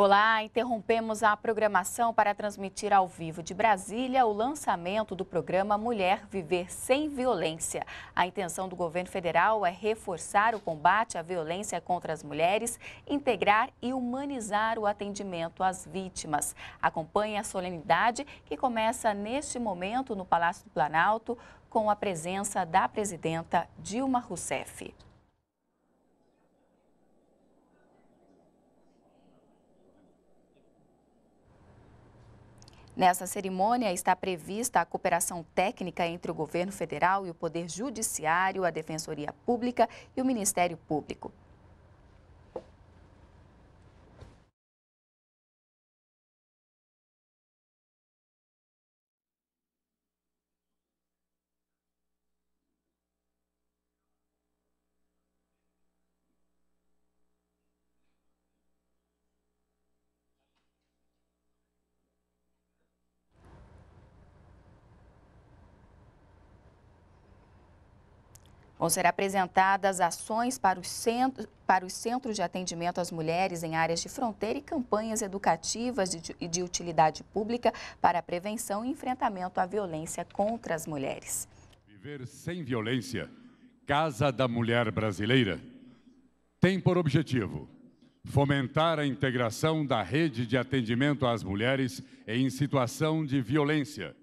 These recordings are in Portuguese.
Olá, interrompemos a programação para transmitir ao vivo de Brasília o lançamento do programa Mulher Viver Sem Violência. A intenção do governo federal é reforçar o combate à violência contra as mulheres, integrar e humanizar o atendimento às vítimas. Acompanhe a solenidade que começa neste momento no Palácio do Planalto com a presença da presidenta Dilma Rousseff. Nessa cerimônia está prevista a cooperação técnica entre o governo federal e o Poder Judiciário, a Defensoria Pública e o Ministério Público. Vão ser apresentadas ações para os, centros, para os centros de atendimento às mulheres em áreas de fronteira e campanhas educativas de, de utilidade pública para a prevenção e enfrentamento à violência contra as mulheres. Viver sem violência, Casa da Mulher Brasileira, tem por objetivo fomentar a integração da rede de atendimento às mulheres em situação de violência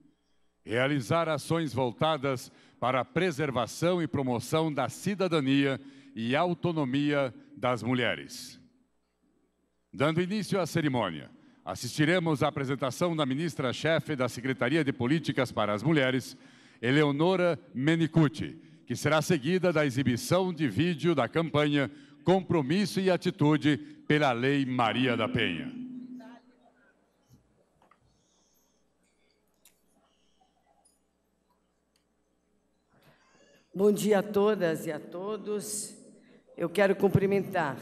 realizar ações voltadas para a preservação e promoção da cidadania e autonomia das mulheres. Dando início à cerimônia, assistiremos à apresentação da ministra-chefe da Secretaria de Políticas para as Mulheres, Eleonora Menicucci, que será seguida da exibição de vídeo da campanha Compromisso e Atitude pela Lei Maria da Penha. Bom dia a todas e a todos. Eu quero cumprimentar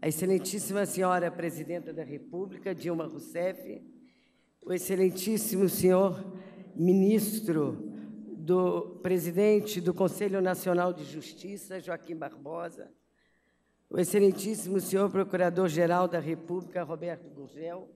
a excelentíssima senhora presidenta da República, Dilma Rousseff, o excelentíssimo senhor ministro do presidente do Conselho Nacional de Justiça, Joaquim Barbosa, o excelentíssimo senhor procurador-geral da República, Roberto Gurgel,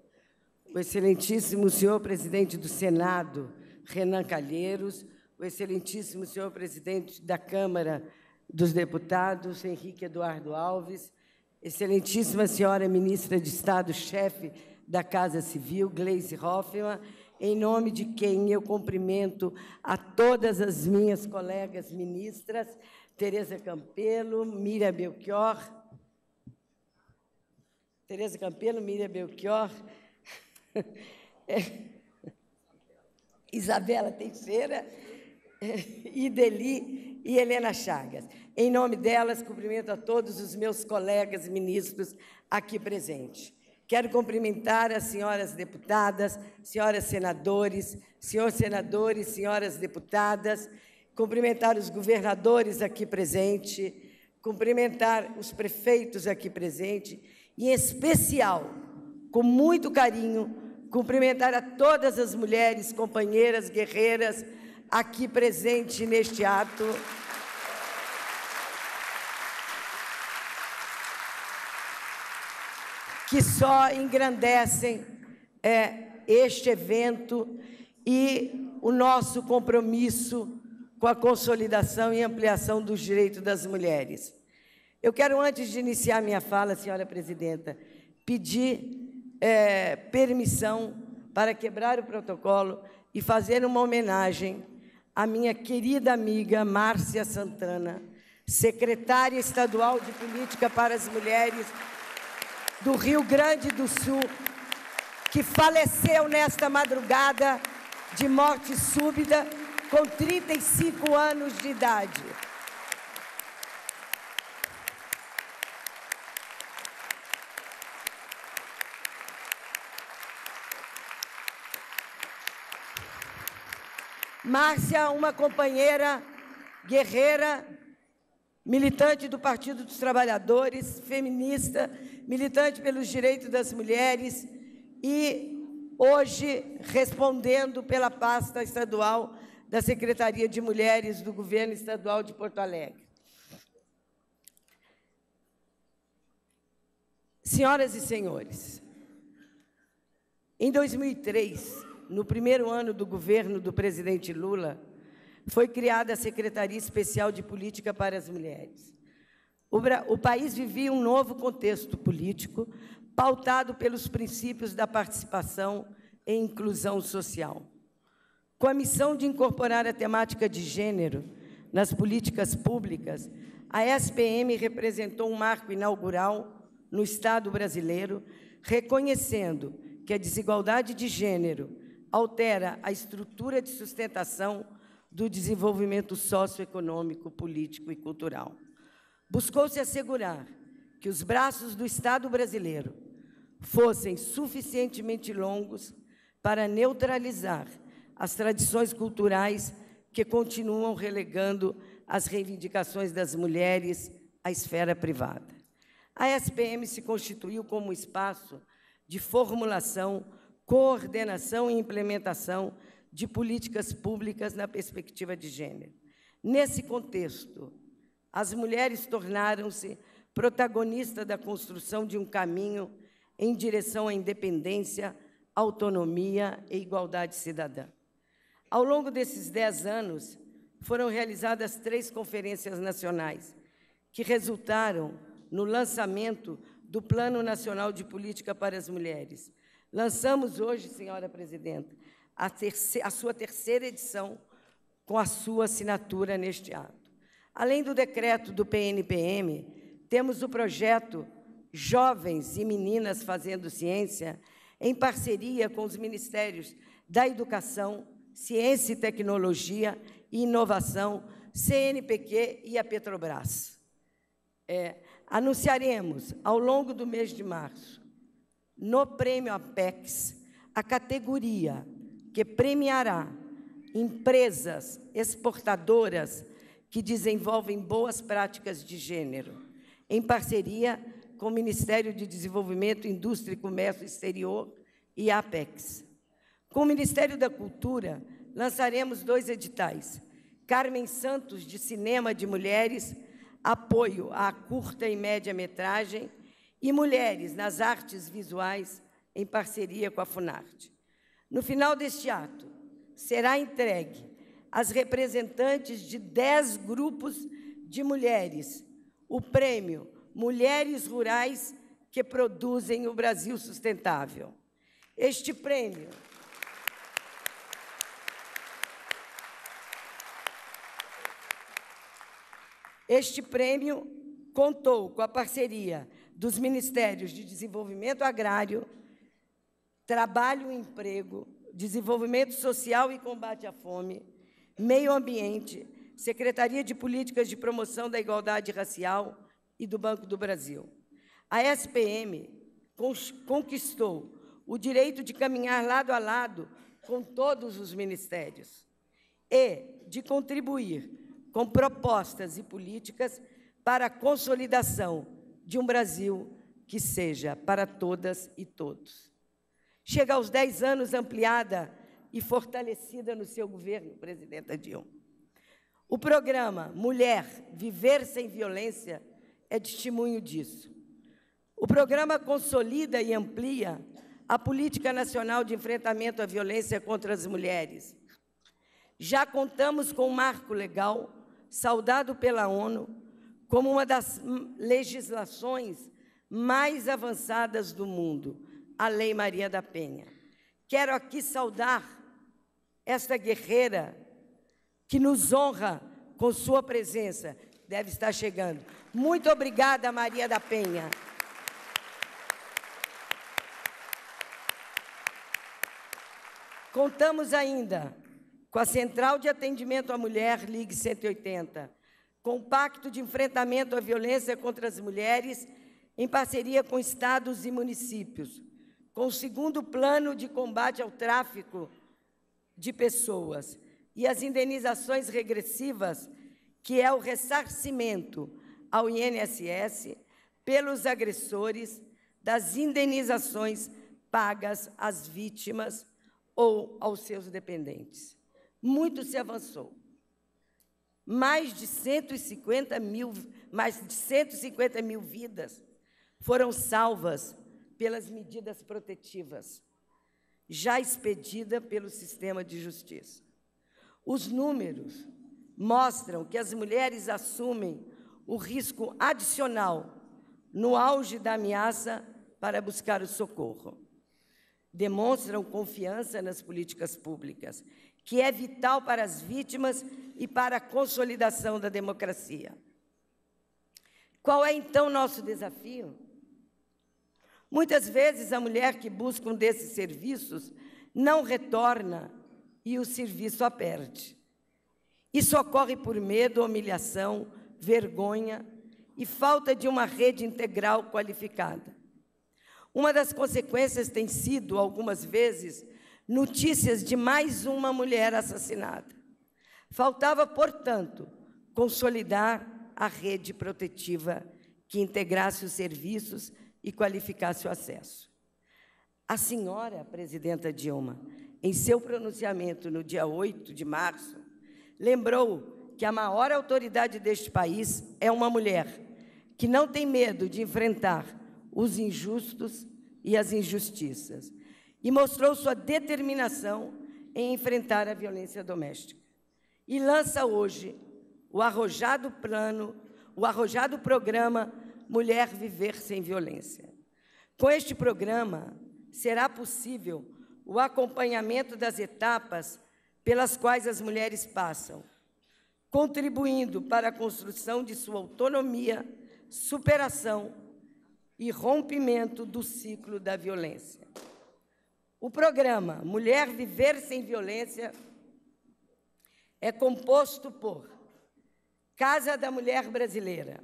o excelentíssimo senhor presidente do Senado, Renan Calheiros, o excelentíssimo senhor presidente da Câmara dos Deputados, Henrique Eduardo Alves, excelentíssima senhora ministra de Estado, chefe da Casa Civil, Gleice Hoffmann, em nome de quem eu cumprimento a todas as minhas colegas ministras, Tereza Campelo, Mira Belchior, Tereza Campelo, Miriam Belchior, Isabela Teixeira Ideli e Helena Chagas. Em nome delas, cumprimento a todos os meus colegas ministros aqui presentes. Quero cumprimentar as senhoras deputadas, senhoras senadores, senhores senadores, senhoras deputadas, cumprimentar os governadores aqui presentes, cumprimentar os prefeitos aqui presentes e, em especial, com muito carinho, cumprimentar a todas as mulheres, companheiras, guerreiras, aqui presente neste ato. Que só engrandecem é, este evento e o nosso compromisso com a consolidação e ampliação dos direitos das mulheres. Eu quero, antes de iniciar minha fala, senhora presidenta, pedir é, permissão para quebrar o protocolo e fazer uma homenagem a minha querida amiga Márcia Santana, secretária estadual de Política para as Mulheres do Rio Grande do Sul, que faleceu nesta madrugada de morte súbita com 35 anos de idade. Márcia, uma companheira guerreira, militante do Partido dos Trabalhadores, feminista, militante pelos direitos das mulheres e hoje respondendo pela pasta estadual da Secretaria de Mulheres do Governo Estadual de Porto Alegre. Senhoras e senhores, em 2003, no primeiro ano do governo do presidente Lula, foi criada a Secretaria Especial de Política para as Mulheres. O, o país vivia um novo contexto político, pautado pelos princípios da participação e inclusão social. Com a missão de incorporar a temática de gênero nas políticas públicas, a SPM representou um marco inaugural no Estado brasileiro, reconhecendo que a desigualdade de gênero altera a estrutura de sustentação do desenvolvimento socioeconômico, político e cultural. Buscou-se assegurar que os braços do Estado brasileiro fossem suficientemente longos para neutralizar as tradições culturais que continuam relegando as reivindicações das mulheres à esfera privada. A SPM se constituiu como um espaço de formulação coordenação e implementação de políticas públicas na perspectiva de gênero. Nesse contexto, as mulheres tornaram-se protagonistas da construção de um caminho em direção à independência, autonomia e igualdade cidadã. Ao longo desses dez anos, foram realizadas três conferências nacionais, que resultaram no lançamento do Plano Nacional de Política para as Mulheres, Lançamos hoje, senhora presidenta, a, terceira, a sua terceira edição com a sua assinatura neste ato. Além do decreto do PNPM, temos o projeto Jovens e Meninas Fazendo Ciência, em parceria com os Ministérios da Educação, Ciência e Tecnologia e Inovação, CNPq e a Petrobras. É, anunciaremos, ao longo do mês de março, no prêmio Apex a categoria que premiará empresas exportadoras que desenvolvem boas práticas de gênero, em parceria com o Ministério de Desenvolvimento, Indústria e Comércio Exterior e Apex. Com o Ministério da Cultura, lançaremos dois editais. Carmen Santos, de Cinema de Mulheres, apoio à curta e média metragem e mulheres nas artes visuais em parceria com a Funarte. No final deste ato, será entregue às representantes de dez grupos de mulheres o prêmio Mulheres Rurais que Produzem o Brasil Sustentável. Este prêmio. Este prêmio contou com a parceria dos Ministérios de Desenvolvimento Agrário, Trabalho e Emprego, Desenvolvimento Social e Combate à Fome, Meio Ambiente, Secretaria de Políticas de Promoção da Igualdade Racial e do Banco do Brasil. A SPM conquistou o direito de caminhar lado a lado com todos os ministérios e de contribuir com propostas e políticas para a consolidação de um Brasil que seja para todas e todos. Chega aos 10 anos ampliada e fortalecida no seu governo, presidenta Dilma. O programa Mulher Viver Sem Violência é testemunho disso. O programa consolida e amplia a Política Nacional de Enfrentamento à Violência contra as Mulheres. Já contamos com um marco legal, saudado pela ONU, como uma das legislações mais avançadas do mundo, a Lei Maria da Penha. Quero aqui saudar esta guerreira que nos honra com sua presença. Deve estar chegando. Muito obrigada, Maria da Penha. Contamos ainda com a Central de Atendimento à Mulher Ligue 180 com o Pacto de Enfrentamento à Violência contra as Mulheres, em parceria com estados e municípios, com o segundo plano de combate ao tráfico de pessoas e as indenizações regressivas, que é o ressarcimento ao INSS pelos agressores das indenizações pagas às vítimas ou aos seus dependentes. Muito se avançou. Mais de 150 mil, mais de 150 mil vidas foram salvas pelas medidas protetivas, já expedida pelo sistema de justiça. Os números mostram que as mulheres assumem o risco adicional no auge da ameaça para buscar o socorro. Demonstram confiança nas políticas públicas que é vital para as vítimas e para a consolidação da democracia. Qual é então nosso desafio? Muitas vezes a mulher que busca um desses serviços não retorna e o serviço a perde. Isso ocorre por medo, humilhação, vergonha e falta de uma rede integral qualificada. Uma das consequências tem sido, algumas vezes, notícias de mais uma mulher assassinada. Faltava, portanto, consolidar a rede protetiva que integrasse os serviços e qualificasse o acesso. A senhora presidenta Dilma, em seu pronunciamento no dia 8 de março, lembrou que a maior autoridade deste país é uma mulher que não tem medo de enfrentar os injustos e as injustiças e mostrou sua determinação em enfrentar a violência doméstica. E lança hoje o arrojado plano, o arrojado programa Mulher Viver Sem Violência. Com este programa, será possível o acompanhamento das etapas pelas quais as mulheres passam, contribuindo para a construção de sua autonomia, superação e rompimento do ciclo da violência. O programa Mulher Viver Sem Violência é composto por Casa da Mulher Brasileira,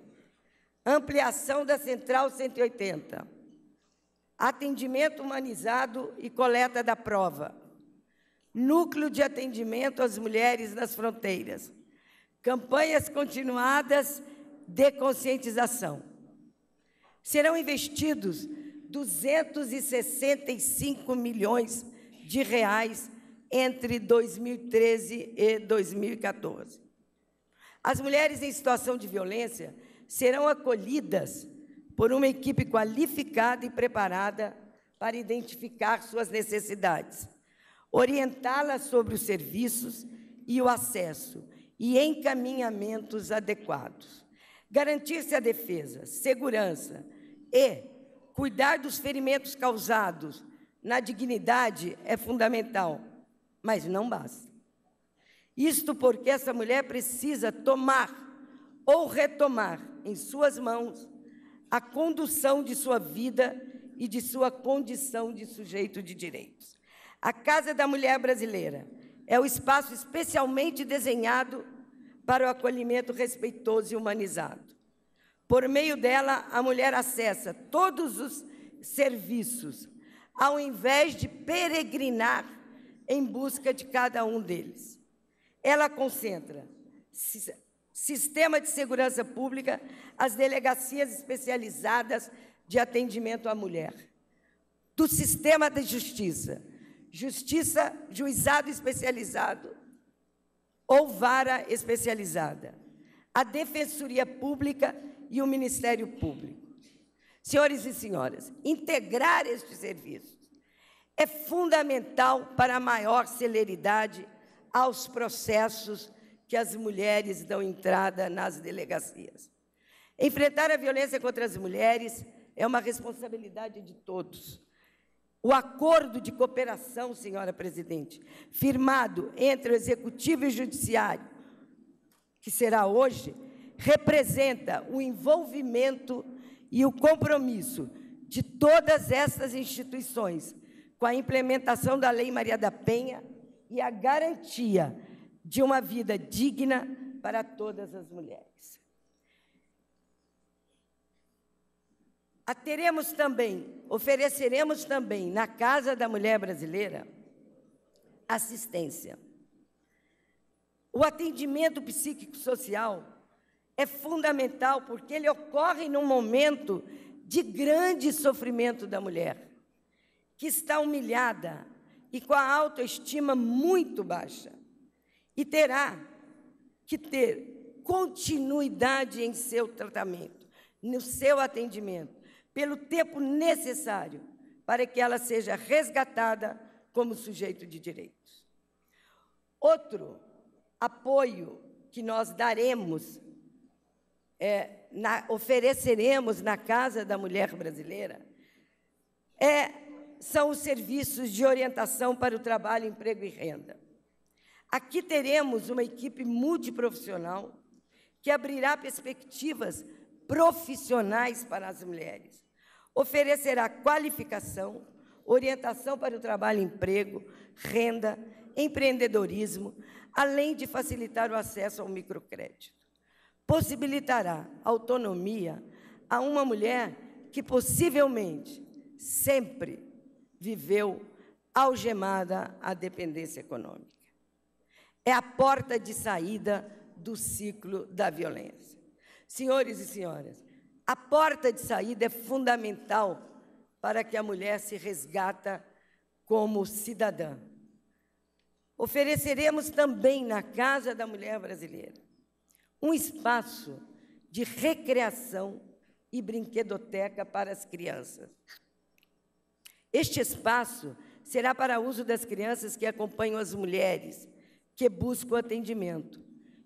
ampliação da Central 180, atendimento humanizado e coleta da prova, núcleo de atendimento às mulheres nas fronteiras, campanhas continuadas de conscientização. Serão investidos 265 milhões de reais entre 2013 e 2014. As mulheres em situação de violência serão acolhidas por uma equipe qualificada e preparada para identificar suas necessidades, orientá-las sobre os serviços e o acesso e encaminhamentos adequados. Garantir-se a defesa, segurança e Cuidar dos ferimentos causados na dignidade é fundamental, mas não basta. Isto porque essa mulher precisa tomar ou retomar em suas mãos a condução de sua vida e de sua condição de sujeito de direitos. A Casa da Mulher Brasileira é o espaço especialmente desenhado para o acolhimento respeitoso e humanizado. Por meio dela, a mulher acessa todos os serviços, ao invés de peregrinar em busca de cada um deles. Ela concentra sistema de segurança pública, as delegacias especializadas de atendimento à mulher, do sistema de justiça, justiça, juizado especializado ou vara especializada, a defensoria pública e o Ministério Público. Senhores e senhoras, integrar estes serviços é fundamental para a maior celeridade aos processos que as mulheres dão entrada nas delegacias. Enfrentar a violência contra as mulheres é uma responsabilidade de todos. O acordo de cooperação, senhora presidente, firmado entre o executivo e o judiciário, que será hoje, representa o envolvimento e o compromisso de todas essas instituições com a implementação da Lei Maria da Penha e a garantia de uma vida digna para todas as mulheres. A teremos também, ofereceremos também na Casa da Mulher Brasileira assistência. O atendimento psíquico-social é fundamental porque ele ocorre num momento de grande sofrimento da mulher, que está humilhada e com a autoestima muito baixa, e terá que ter continuidade em seu tratamento, no seu atendimento, pelo tempo necessário para que ela seja resgatada como sujeito de direitos. Outro apoio que nós daremos é, na, ofereceremos na Casa da Mulher Brasileira é, são os serviços de orientação para o trabalho, emprego e renda. Aqui teremos uma equipe multiprofissional que abrirá perspectivas profissionais para as mulheres, oferecerá qualificação, orientação para o trabalho, emprego, renda, empreendedorismo, além de facilitar o acesso ao microcrédito possibilitará autonomia a uma mulher que possivelmente sempre viveu algemada à dependência econômica. É a porta de saída do ciclo da violência. Senhores e senhoras, a porta de saída é fundamental para que a mulher se resgata como cidadã. Ofereceremos também na Casa da Mulher Brasileira um espaço de recreação e brinquedoteca para as crianças. Este espaço será para uso das crianças que acompanham as mulheres que buscam atendimento,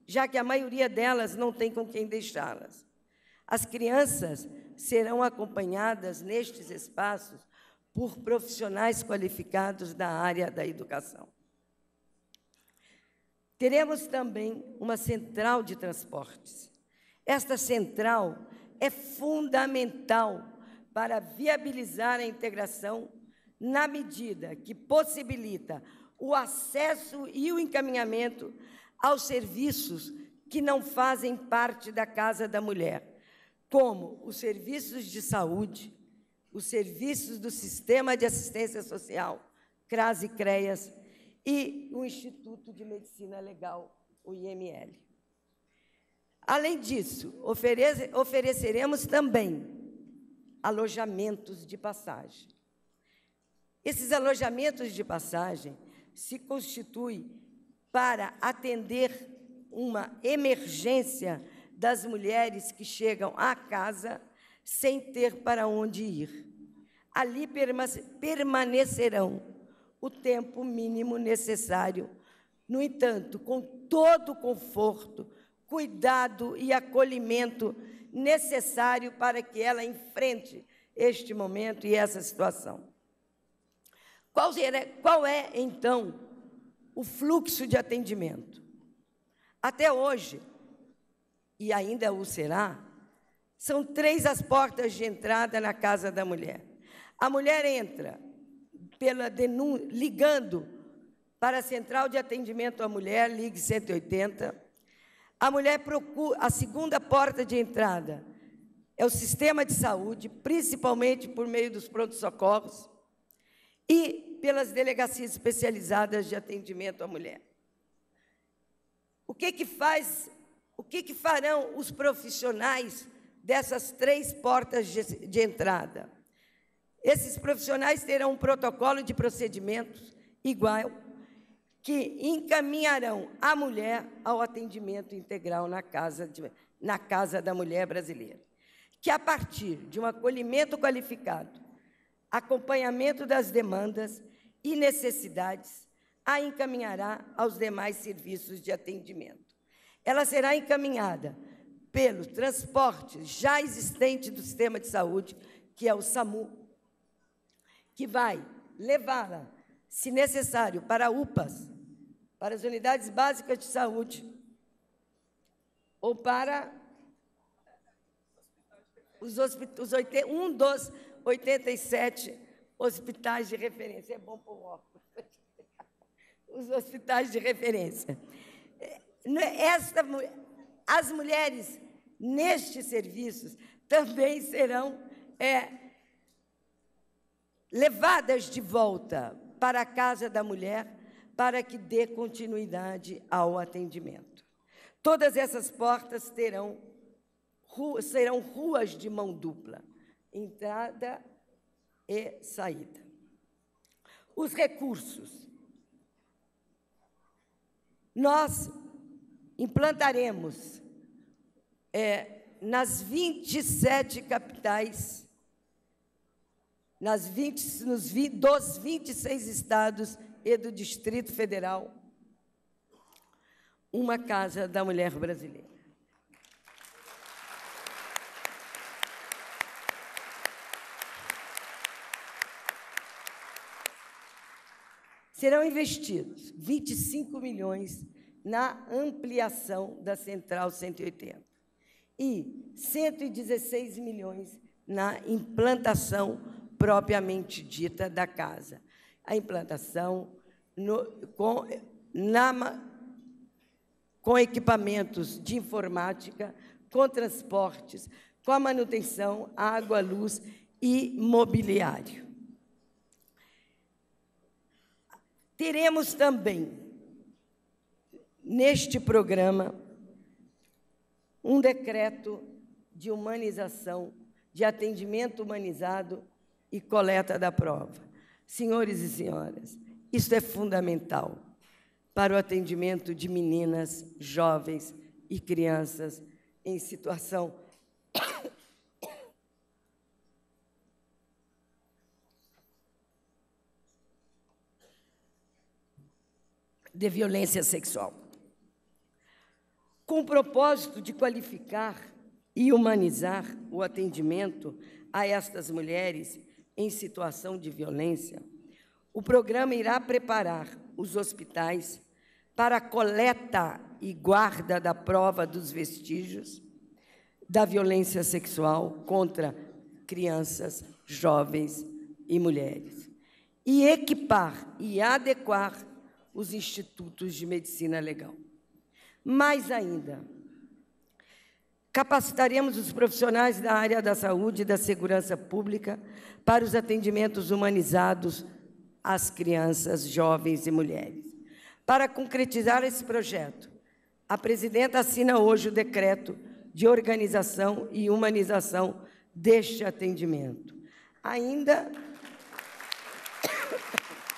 já que a maioria delas não tem com quem deixá-las. As crianças serão acompanhadas nestes espaços por profissionais qualificados da área da educação. Teremos também uma central de transportes. Esta central é fundamental para viabilizar a integração na medida que possibilita o acesso e o encaminhamento aos serviços que não fazem parte da Casa da Mulher, como os serviços de saúde, os serviços do Sistema de Assistência Social, CRAS e CREAS, e o Instituto de Medicina Legal, o IML. Além disso, ofereceremos também alojamentos de passagem. Esses alojamentos de passagem se constituem para atender uma emergência das mulheres que chegam à casa sem ter para onde ir. Ali permanecerão o tempo mínimo necessário. No entanto, com todo o conforto, cuidado e acolhimento necessário para que ela enfrente este momento e essa situação. Qual é, qual é então, o fluxo de atendimento? Até hoje, e ainda o será, são três as portas de entrada na casa da mulher. A mulher entra pela denúncia, ligando para a Central de Atendimento à Mulher, Ligue 180. A mulher procura a segunda porta de entrada é o sistema de saúde, principalmente por meio dos pronto socorros e pelas delegacias especializadas de atendimento à mulher. O que que faz? O que que farão os profissionais dessas três portas de, de entrada? Esses profissionais terão um protocolo de procedimentos igual que encaminharão a mulher ao atendimento integral na casa, de, na casa da Mulher Brasileira. Que, a partir de um acolhimento qualificado, acompanhamento das demandas e necessidades, a encaminhará aos demais serviços de atendimento. Ela será encaminhada pelo transporte já existente do sistema de saúde, que é o SAMU, que vai levá-la, se necessário, para UPAs, para as unidades básicas de saúde ou para os, hospitais. um dos 87 hospitais de referência. É bom para o óculos. Os hospitais de referência. É, é, esta, as mulheres nestes serviços também serão é, levadas de volta para a casa da mulher para que dê continuidade ao atendimento. Todas essas portas terão serão ruas de mão dupla, entrada e saída. Os recursos. Nós implantaremos é, nas 27 capitais nas 20, nos dos 26 estados e do Distrito Federal, uma Casa da Mulher Brasileira. Serão investidos 25 milhões na ampliação da Central 180 e 116 milhões na implantação propriamente dita da casa. A implantação no, com, na, com equipamentos de informática, com transportes, com a manutenção, água, luz e mobiliário. Teremos também, neste programa, um decreto de humanização, de atendimento humanizado e coleta da prova. Senhores e senhoras, isso é fundamental para o atendimento de meninas, jovens e crianças em situação de violência sexual. Com o propósito de qualificar e humanizar o atendimento a estas mulheres em situação de violência, o programa irá preparar os hospitais para a coleta e guarda da prova dos vestígios da violência sexual contra crianças, jovens e mulheres, e equipar e adequar os institutos de medicina legal. Mais ainda, Capacitaremos os profissionais da área da saúde e da segurança pública para os atendimentos humanizados às crianças, jovens e mulheres. Para concretizar esse projeto, a presidenta assina hoje o decreto de organização e humanização deste atendimento. Ainda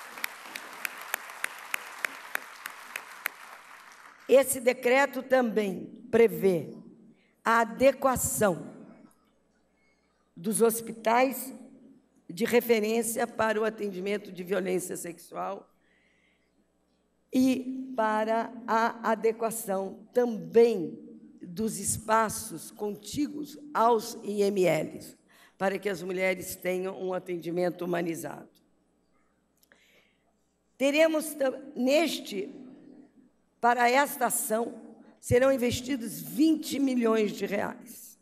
Esse decreto também prevê a adequação dos hospitais de referência para o atendimento de violência sexual e para a adequação também dos espaços contíguos aos IMLs, para que as mulheres tenham um atendimento humanizado. Teremos neste para esta ação serão investidos 20 milhões de reais.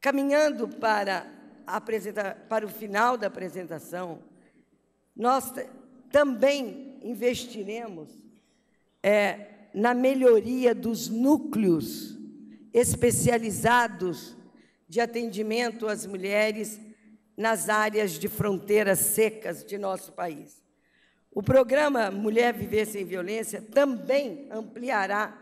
Caminhando para, para o final da apresentação, nós também investiremos é, na melhoria dos núcleos especializados de atendimento às mulheres nas áreas de fronteiras secas de nosso país. O programa Mulher Viver Sem Violência também ampliará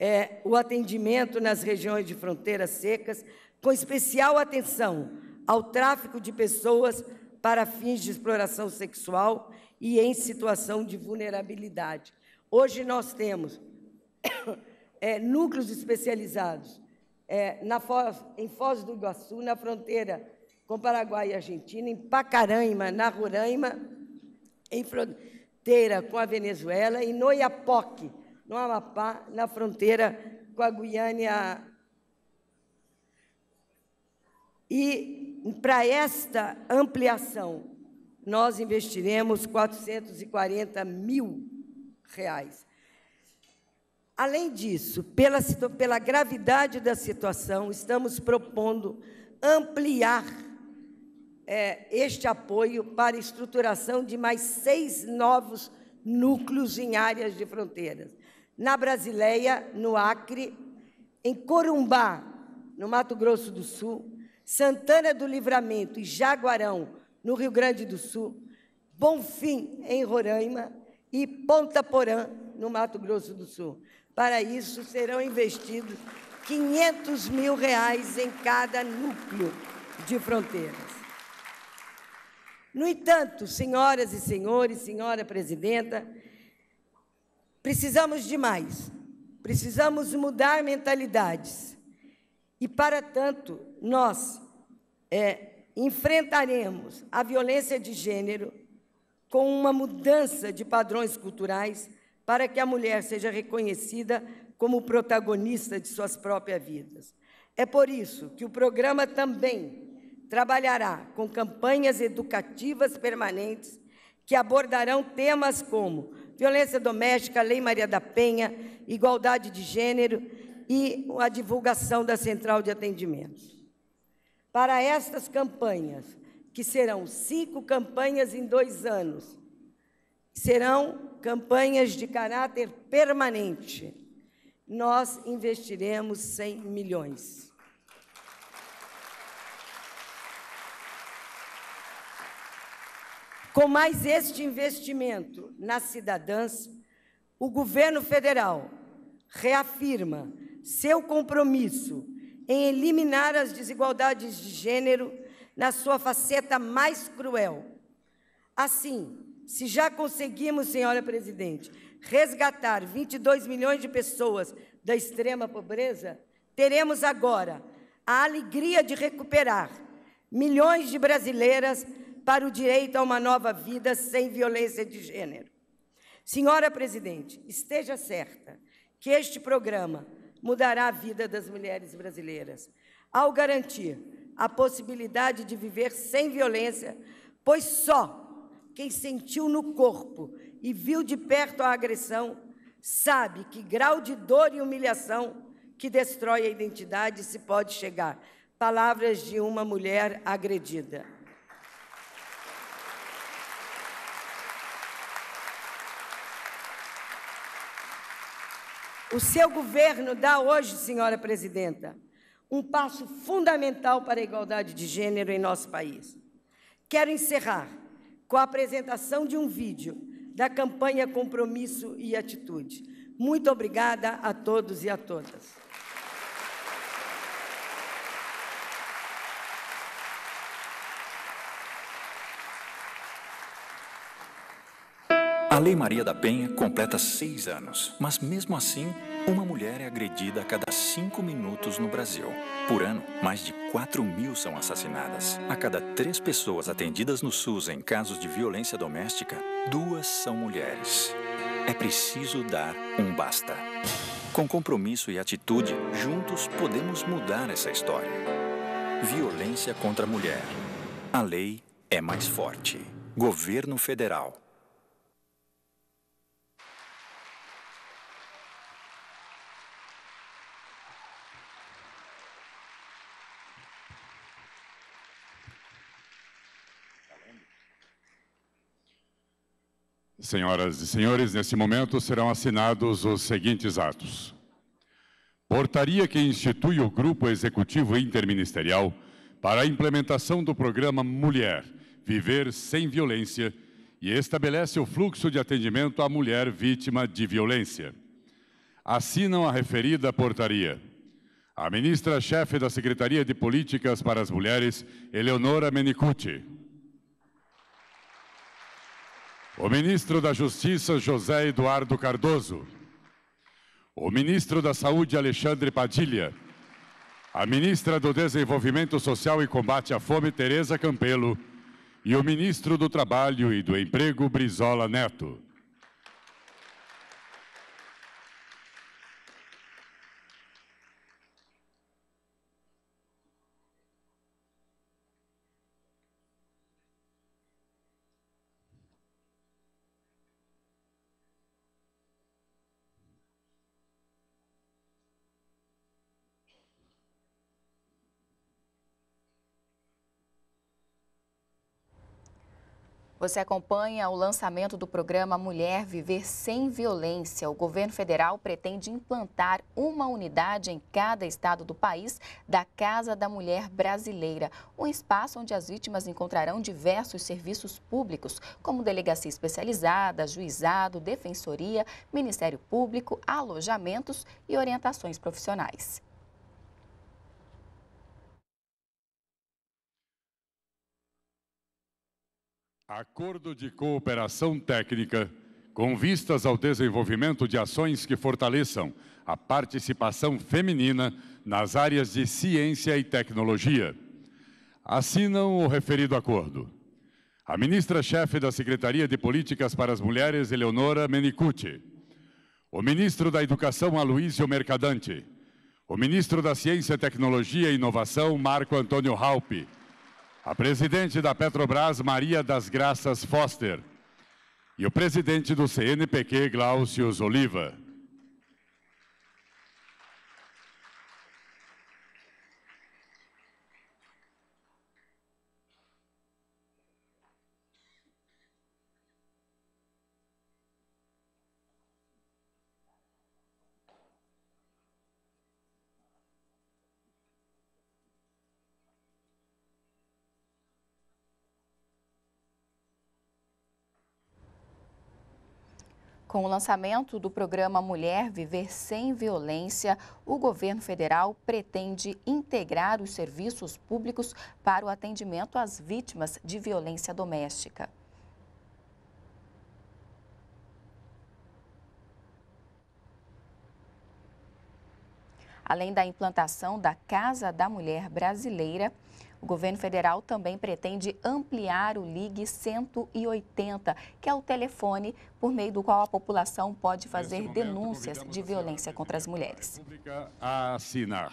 é, o atendimento nas regiões de fronteiras secas, com especial atenção ao tráfico de pessoas para fins de exploração sexual e em situação de vulnerabilidade. Hoje nós temos é, núcleos especializados é, na Foz, em Foz do Iguaçu, na fronteira com Paraguai e Argentina, em Pacaraima, na Roraima, em fronteira com a Venezuela, e Noiapoque, no Amapá, na fronteira com a Guiânia. E para esta ampliação, nós investiremos 440 mil reais. Além disso, pela, pela gravidade da situação, estamos propondo ampliar é, este apoio para a estruturação de mais seis novos núcleos em áreas de fronteiras. Na Brasileia, no Acre, em Corumbá, no Mato Grosso do Sul, Santana do Livramento e Jaguarão, no Rio Grande do Sul, Bonfim, em Roraima, e Ponta Porã, no Mato Grosso do Sul. Para isso, serão investidos 500 mil reais em cada núcleo de fronteiras. No entanto, senhoras e senhores, senhora presidenta, precisamos de mais. Precisamos mudar mentalidades. E, para tanto, nós é, enfrentaremos a violência de gênero com uma mudança de padrões culturais para que a mulher seja reconhecida como protagonista de suas próprias vidas. É por isso que o programa também trabalhará com campanhas educativas permanentes que abordarão temas como violência doméstica, Lei Maria da Penha, igualdade de gênero e a divulgação da central de atendimento. Para estas campanhas, que serão cinco campanhas em dois anos, serão campanhas de caráter permanente, nós investiremos 100 milhões. Com mais este investimento na cidadãs, o governo federal reafirma seu compromisso em eliminar as desigualdades de gênero na sua faceta mais cruel. Assim, se já conseguimos, senhora presidente, resgatar 22 milhões de pessoas da extrema pobreza, teremos agora a alegria de recuperar milhões de brasileiras para o direito a uma nova vida sem violência de gênero. Senhora presidente, esteja certa que este programa mudará a vida das mulheres brasileiras ao garantir a possibilidade de viver sem violência, pois só quem sentiu no corpo e viu de perto a agressão sabe que grau de dor e humilhação que destrói a identidade se pode chegar. Palavras de uma mulher agredida. O seu governo dá hoje, senhora presidenta, um passo fundamental para a igualdade de gênero em nosso país. Quero encerrar com a apresentação de um vídeo da campanha Compromisso e Atitude. Muito obrigada a todos e a todas. A Lei Maria da Penha completa seis anos, mas mesmo assim, uma mulher é agredida a cada cinco minutos no Brasil. Por ano, mais de 4 mil são assassinadas. A cada três pessoas atendidas no SUS em casos de violência doméstica, duas são mulheres. É preciso dar um basta. Com compromisso e atitude, juntos podemos mudar essa história. Violência contra a mulher. A lei é mais forte. Governo Federal. Senhoras e senhores, nesse momento serão assinados os seguintes atos. Portaria que institui o Grupo Executivo Interministerial para a implementação do programa Mulher Viver Sem Violência e estabelece o fluxo de atendimento à mulher vítima de violência. Assinam a referida portaria. A ministra-chefe da Secretaria de Políticas para as Mulheres, Eleonora Menicucci. O ministro da Justiça, José Eduardo Cardoso. O ministro da Saúde, Alexandre Padilha. A ministra do Desenvolvimento Social e Combate à Fome, Tereza Campelo. E o ministro do Trabalho e do Emprego, Brizola Neto. Você acompanha o lançamento do programa Mulher Viver Sem Violência. O governo federal pretende implantar uma unidade em cada estado do país da Casa da Mulher Brasileira, um espaço onde as vítimas encontrarão diversos serviços públicos, como delegacia especializada, juizado, defensoria, Ministério Público, alojamentos e orientações profissionais. Acordo de cooperação técnica com vistas ao desenvolvimento de ações que fortaleçam a participação feminina nas áreas de ciência e tecnologia. Assinam o referido acordo. A ministra-chefe da Secretaria de Políticas para as Mulheres, Eleonora Menicucci. O ministro da Educação, Aloysio Mercadante. O ministro da Ciência, Tecnologia e Inovação, Marco Antônio Halpe a presidente da Petrobras, Maria das Graças Foster, e o presidente do CNPq, Glaucios Oliva. Com o lançamento do programa Mulher Viver Sem Violência, o governo federal pretende integrar os serviços públicos para o atendimento às vítimas de violência doméstica. Além da implantação da Casa da Mulher Brasileira, o governo federal também pretende ampliar o Ligue 180, que é o telefone por meio do qual a população pode fazer momento, denúncias de violência contra as mulheres. A assinar.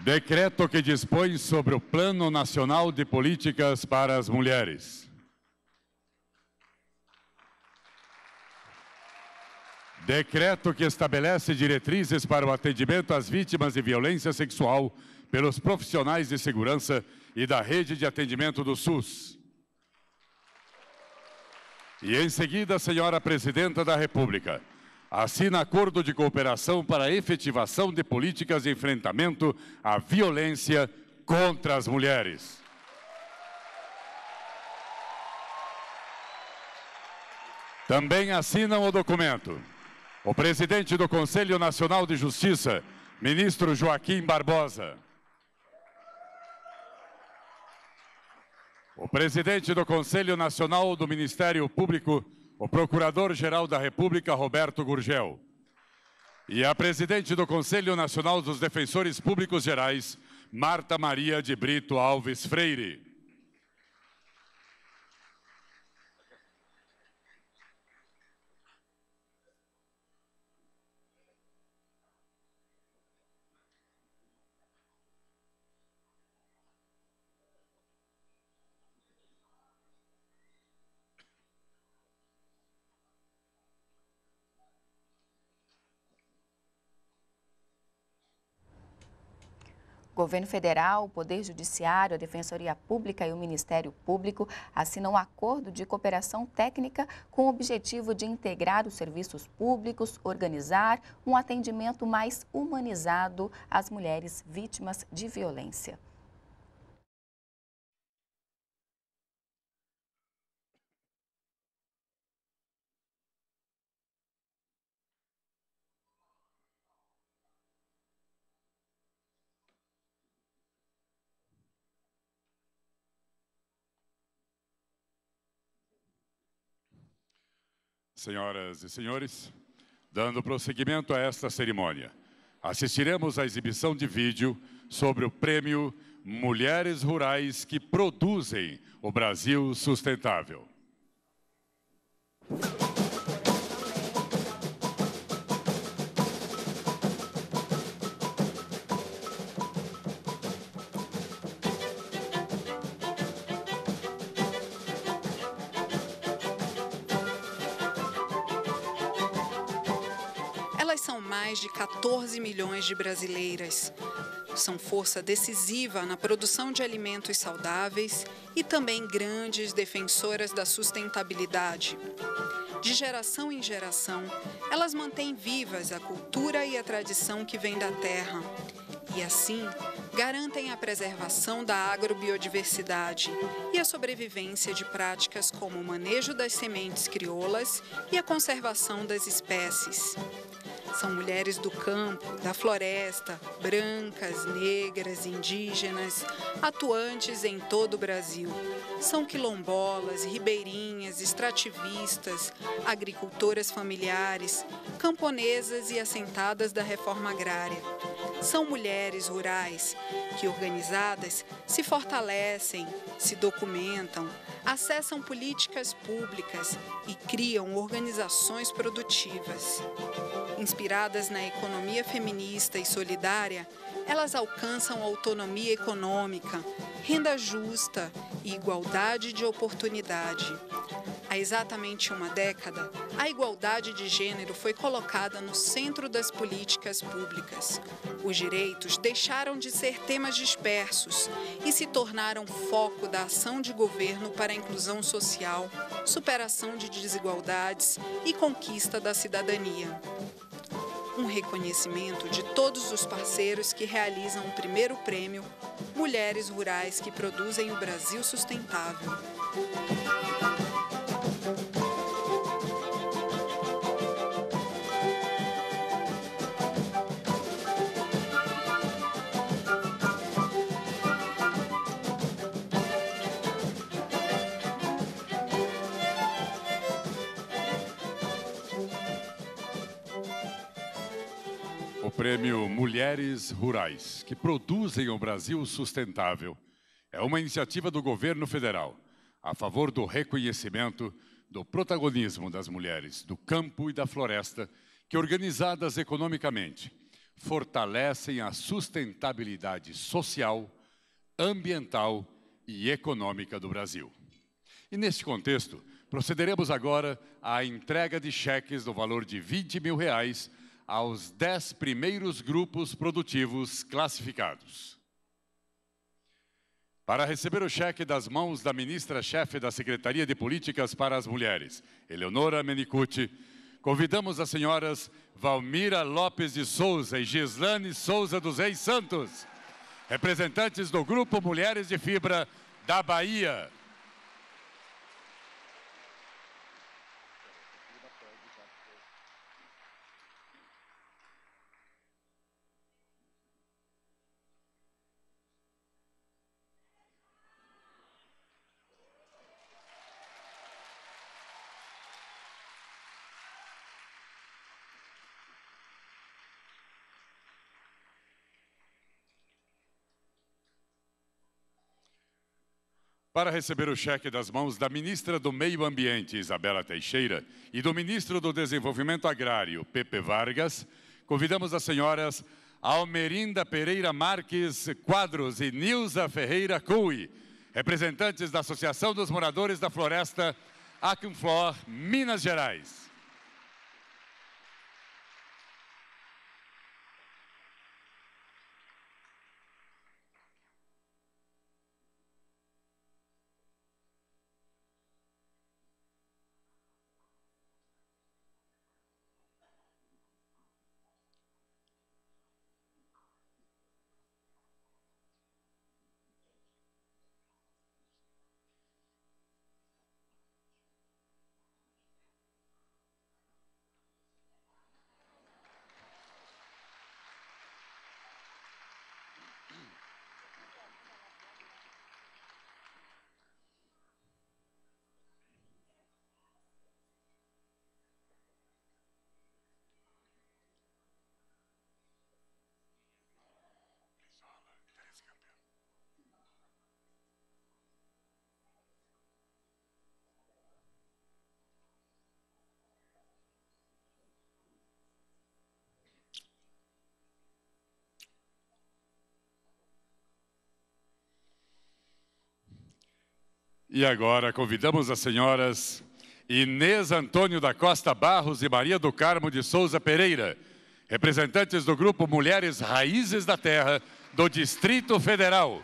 Decreto que dispõe sobre o Plano Nacional de Políticas para as Mulheres. Decreto que estabelece diretrizes para o atendimento às vítimas de violência sexual pelos profissionais de segurança e da rede de atendimento do SUS. E em seguida, senhora Presidenta da República assina acordo de cooperação para a efetivação de políticas de enfrentamento à violência contra as mulheres. Também assinam o documento. O presidente do Conselho Nacional de Justiça, ministro Joaquim Barbosa. O presidente do Conselho Nacional do Ministério Público, o Procurador-Geral da República, Roberto Gurgel. E a presidente do Conselho Nacional dos Defensores Públicos Gerais, Marta Maria de Brito Alves Freire. Governo Federal, o Poder Judiciário, a Defensoria Pública e o Ministério Público assinam um acordo de cooperação técnica com o objetivo de integrar os serviços públicos, organizar um atendimento mais humanizado às mulheres vítimas de violência. Senhoras e senhores, dando prosseguimento a esta cerimônia, assistiremos à exibição de vídeo sobre o prêmio Mulheres Rurais que Produzem o Brasil Sustentável. 14 milhões de brasileiras. São força decisiva na produção de alimentos saudáveis e também grandes defensoras da sustentabilidade. De geração em geração, elas mantêm vivas a cultura e a tradição que vem da terra e, assim, garantem a preservação da agrobiodiversidade e a sobrevivência de práticas como o manejo das sementes crioulas e a conservação das espécies. São mulheres do campo, da floresta, brancas, negras, indígenas, atuantes em todo o Brasil. São quilombolas, ribeirinhas, extrativistas, agricultoras familiares, camponesas e assentadas da reforma agrária. São mulheres rurais que, organizadas, se fortalecem, se documentam, acessam políticas públicas e criam organizações produtivas. Inspiradas na economia feminista e solidária, elas alcançam autonomia econômica, renda justa e igualdade de oportunidade. Há exatamente uma década, a igualdade de gênero foi colocada no centro das políticas públicas. Os direitos deixaram de ser temas dispersos e se tornaram foco da ação de governo para a inclusão social, superação de desigualdades e conquista da cidadania um reconhecimento de todos os parceiros que realizam o primeiro prêmio Mulheres Rurais que Produzem o Brasil Sustentável. Prêmio Mulheres Rurais, que produzem o Brasil sustentável. É uma iniciativa do governo federal a favor do reconhecimento do protagonismo das mulheres do campo e da floresta, que, organizadas economicamente, fortalecem a sustentabilidade social, ambiental e econômica do Brasil. E, neste contexto, procederemos agora à entrega de cheques no valor de 20 mil reais aos dez primeiros grupos produtivos classificados. Para receber o cheque das mãos da ministra-chefe da Secretaria de Políticas para as Mulheres, Eleonora Menicucci, convidamos as senhoras Valmira Lopes de Souza e Gislane Souza dos Reis Santos, representantes do Grupo Mulheres de Fibra da Bahia. Para receber o cheque das mãos da ministra do Meio Ambiente, Isabela Teixeira, e do ministro do Desenvolvimento Agrário, Pepe Vargas, convidamos as senhoras Almerinda Pereira Marques Quadros e Nilza Ferreira Cui, representantes da Associação dos Moradores da Floresta, Acunflor, Minas Gerais. E agora convidamos as senhoras Inês Antônio da Costa Barros e Maria do Carmo de Souza Pereira, representantes do grupo Mulheres Raízes da Terra do Distrito Federal,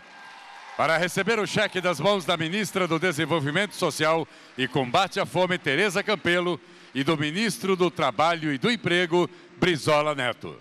para receber o cheque das mãos da ministra do Desenvolvimento Social e Combate à Fome, Tereza Campelo, e do ministro do Trabalho e do Emprego, Brizola Neto.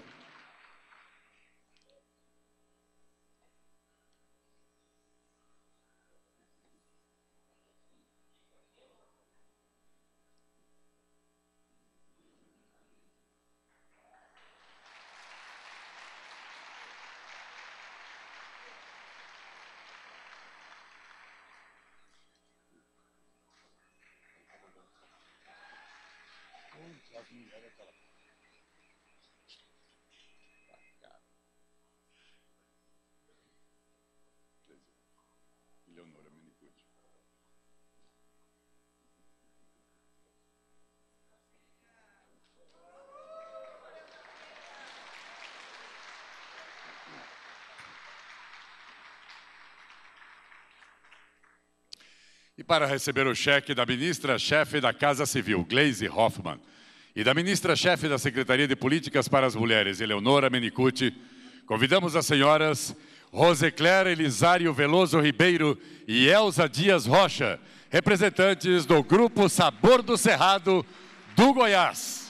para receber o cheque da ministra-chefe da Casa Civil, Gleisi Hoffmann, e da ministra-chefe da Secretaria de Políticas para as Mulheres, Eleonora Menicucci, convidamos as senhoras Rosecler Elisário Veloso Ribeiro e Elza Dias Rocha, representantes do Grupo Sabor do Cerrado do Goiás.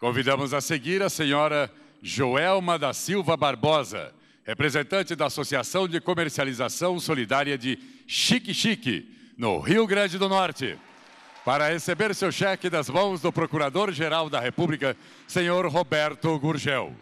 Convidamos a seguir a senhora Joelma da Silva Barbosa, representante da Associação de Comercialização Solidária de Chique Chique, no Rio Grande do Norte, para receber seu cheque das mãos do Procurador-Geral da República, senhor Roberto Gurgel.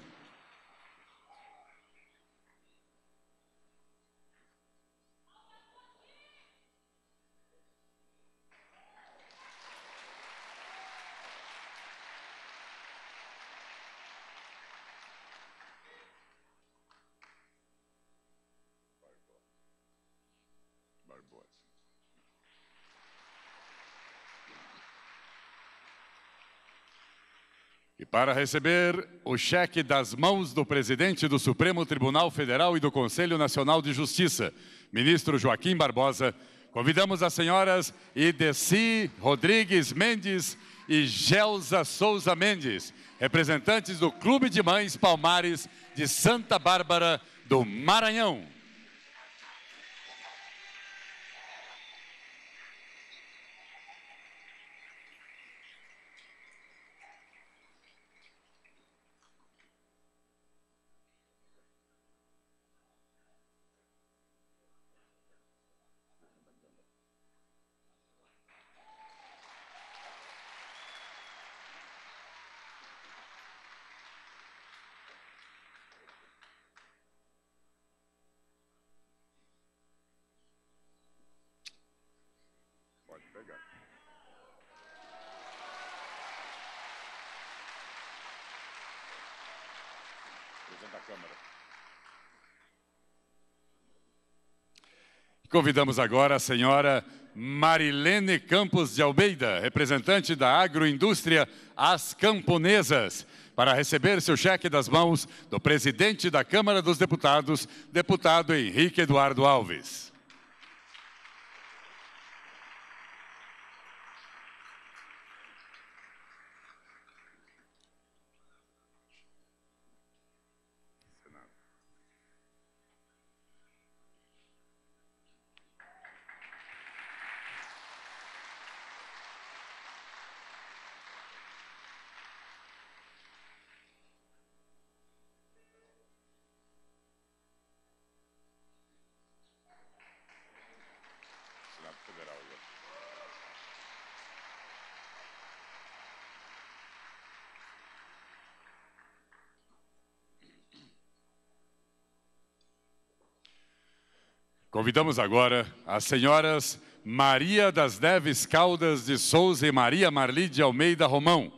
para receber o cheque das mãos do presidente do Supremo Tribunal Federal e do Conselho Nacional de Justiça, ministro Joaquim Barbosa, convidamos as senhoras Ideci Rodrigues Mendes e Gelsa Souza Mendes, representantes do Clube de Mães Palmares de Santa Bárbara do Maranhão. Convidamos agora a senhora Marilene Campos de Almeida, representante da agroindústria As Camponesas, para receber seu cheque das mãos do presidente da Câmara dos Deputados, deputado Henrique Eduardo Alves. Convidamos agora as senhoras Maria das Neves Caldas de Souza e Maria Marli de Almeida Romão,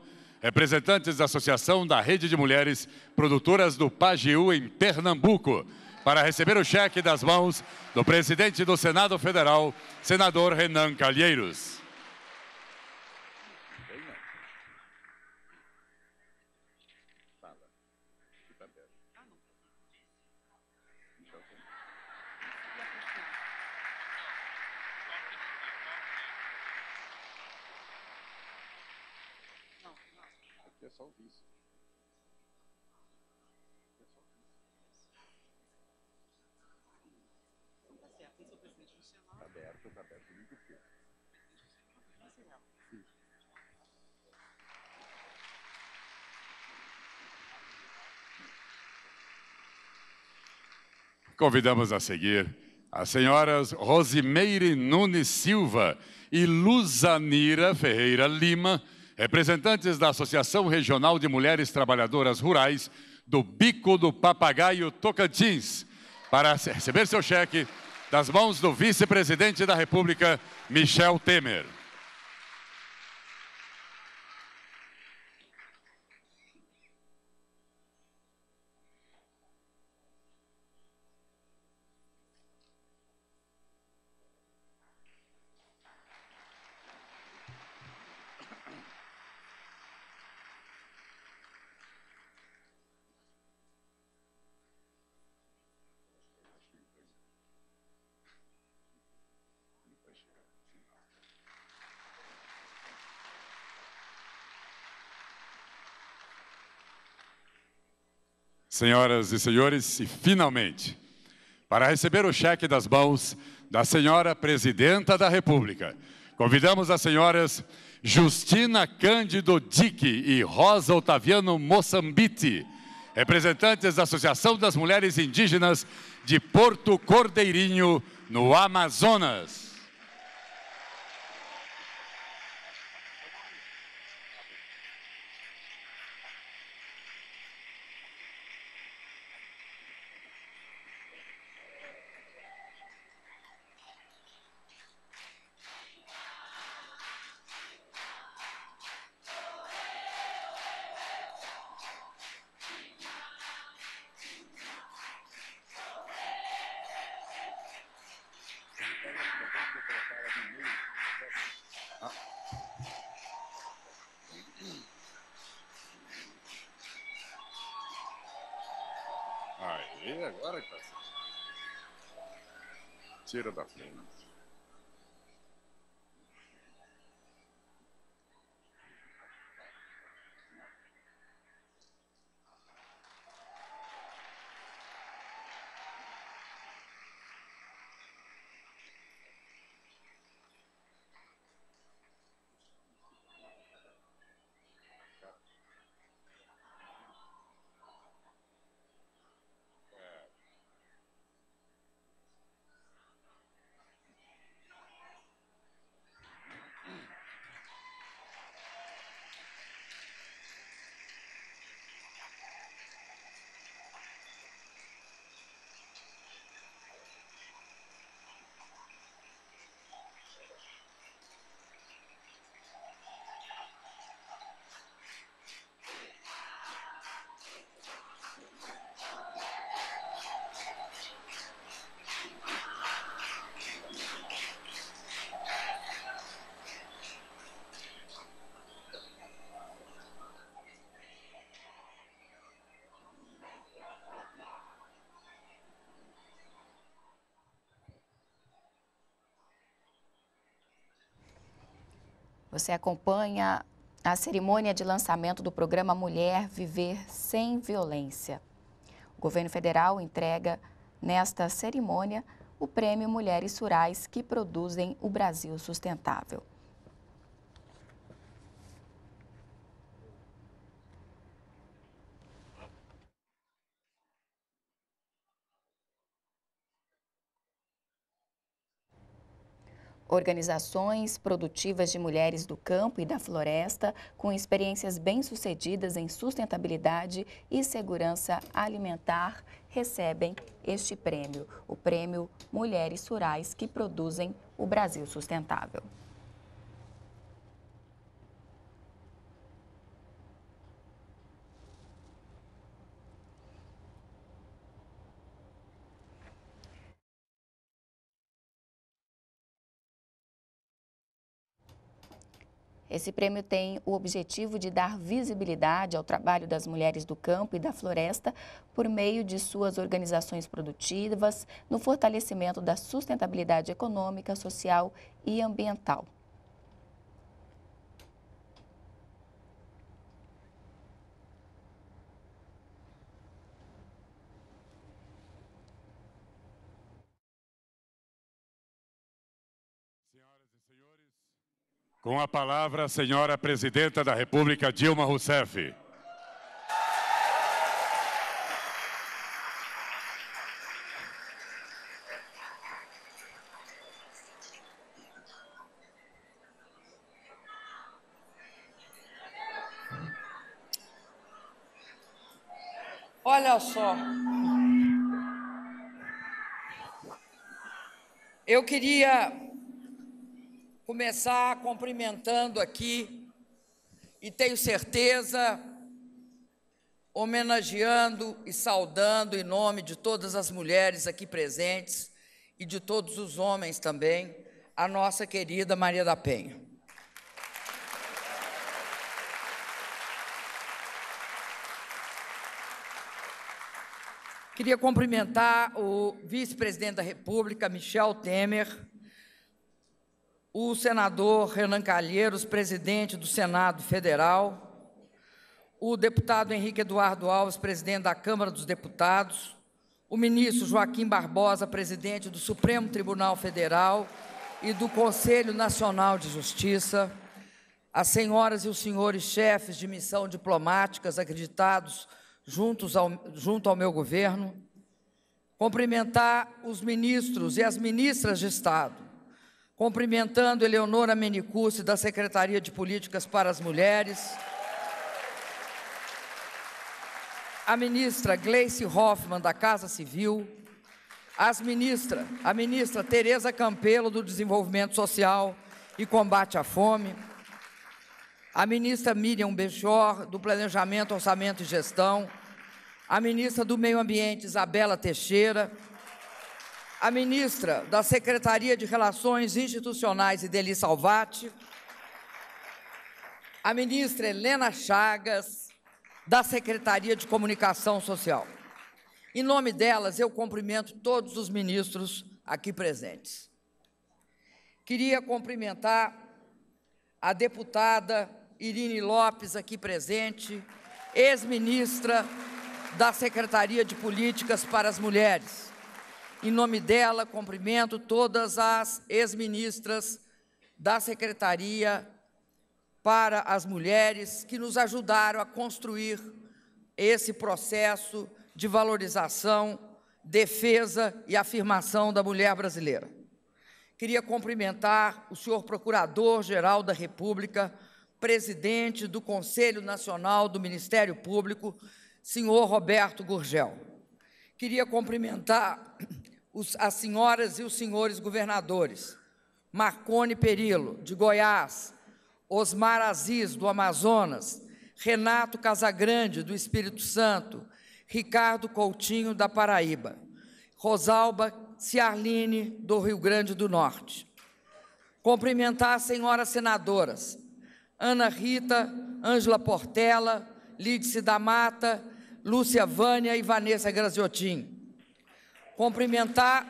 representantes da Associação da Rede de Mulheres Produtoras do Pajeú em Pernambuco, para receber o cheque das mãos do presidente do Senado Federal, senador Renan Calheiros. Convidamos a seguir as senhoras Rosimeire Nunes Silva e Luzanira Ferreira Lima, representantes da Associação Regional de Mulheres Trabalhadoras Rurais do Bico do Papagaio Tocantins, para receber seu cheque das mãos do vice-presidente da República, Michel Temer. senhoras e senhores, e finalmente, para receber o cheque das mãos da senhora presidenta da República, convidamos as senhoras Justina Cândido Dique e Rosa Otaviano Moçambite, representantes da Associação das Mulheres Indígenas de Porto Cordeirinho, no Amazonas. Merci. Você acompanha a cerimônia de lançamento do programa Mulher Viver Sem Violência. O governo federal entrega nesta cerimônia o Prêmio Mulheres Rurais que Produzem o Brasil Sustentável. organizações produtivas de mulheres do campo e da floresta com experiências bem-sucedidas em sustentabilidade e segurança alimentar recebem este prêmio, o Prêmio Mulheres Rurais que Produzem o Brasil Sustentável. Esse prêmio tem o objetivo de dar visibilidade ao trabalho das mulheres do campo e da floresta por meio de suas organizações produtivas no fortalecimento da sustentabilidade econômica, social e ambiental. Com a palavra, a senhora presidenta da República, Dilma Rousseff. Olha só. Eu queria começar cumprimentando aqui e tenho certeza homenageando e saudando em nome de todas as mulheres aqui presentes e de todos os homens também, a nossa querida Maria da Penha. Queria cumprimentar o vice-presidente da República, Michel Temer, o senador Renan Calheiros, presidente do Senado Federal, o deputado Henrique Eduardo Alves, presidente da Câmara dos Deputados, o ministro Joaquim Barbosa, presidente do Supremo Tribunal Federal e do Conselho Nacional de Justiça, as senhoras e os senhores chefes de missão diplomáticas acreditados juntos ao, junto ao meu governo, cumprimentar os ministros e as ministras de Estado, cumprimentando Eleonora Menicucci da Secretaria de Políticas para as Mulheres, a ministra Gleice Hoffmann, da Casa Civil, as ministra, a ministra Tereza Campelo, do Desenvolvimento Social e Combate à Fome, a ministra Miriam Bechor, do Planejamento, Orçamento e Gestão, a ministra do Meio Ambiente, Isabela Teixeira, a ministra da Secretaria de Relações Institucionais, Ideli Salvati, a ministra Helena Chagas, da Secretaria de Comunicação Social. Em nome delas, eu cumprimento todos os ministros aqui presentes. Queria cumprimentar a deputada Irine Lopes, aqui presente, ex-ministra da Secretaria de Políticas para as Mulheres em nome dela, cumprimento todas as ex-ministras da Secretaria para as Mulheres que nos ajudaram a construir esse processo de valorização, defesa e afirmação da mulher brasileira. Queria cumprimentar o senhor Procurador-Geral da República, presidente do Conselho Nacional do Ministério Público, senhor Roberto Gurgel. Queria cumprimentar os, as senhoras e os senhores governadores, Marcone Perillo, de Goiás, Osmar Aziz, do Amazonas, Renato Casagrande, do Espírito Santo, Ricardo Coutinho, da Paraíba, Rosalba Ciarline, do Rio Grande do Norte. Cumprimentar as senhoras senadoras, Ana Rita, Ângela Portela, Lídice da Mata, Lúcia Vânia e Vanessa Graziotin cumprimentar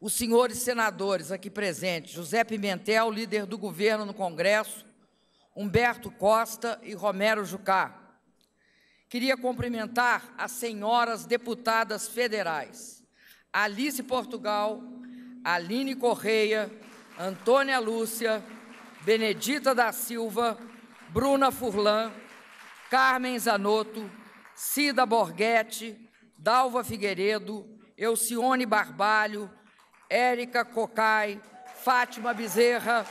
os senhores senadores aqui presentes, José Pimentel, líder do governo no Congresso, Humberto Costa e Romero Jucá. Queria cumprimentar as senhoras deputadas federais, Alice Portugal, Aline Correia, Antônia Lúcia, Benedita da Silva, Bruna Furlan, Carmen Zanotto, Cida Borghetti, Dalva Figueiredo, Elcione Barbalho, Érica Cocai, Fátima Bezerra,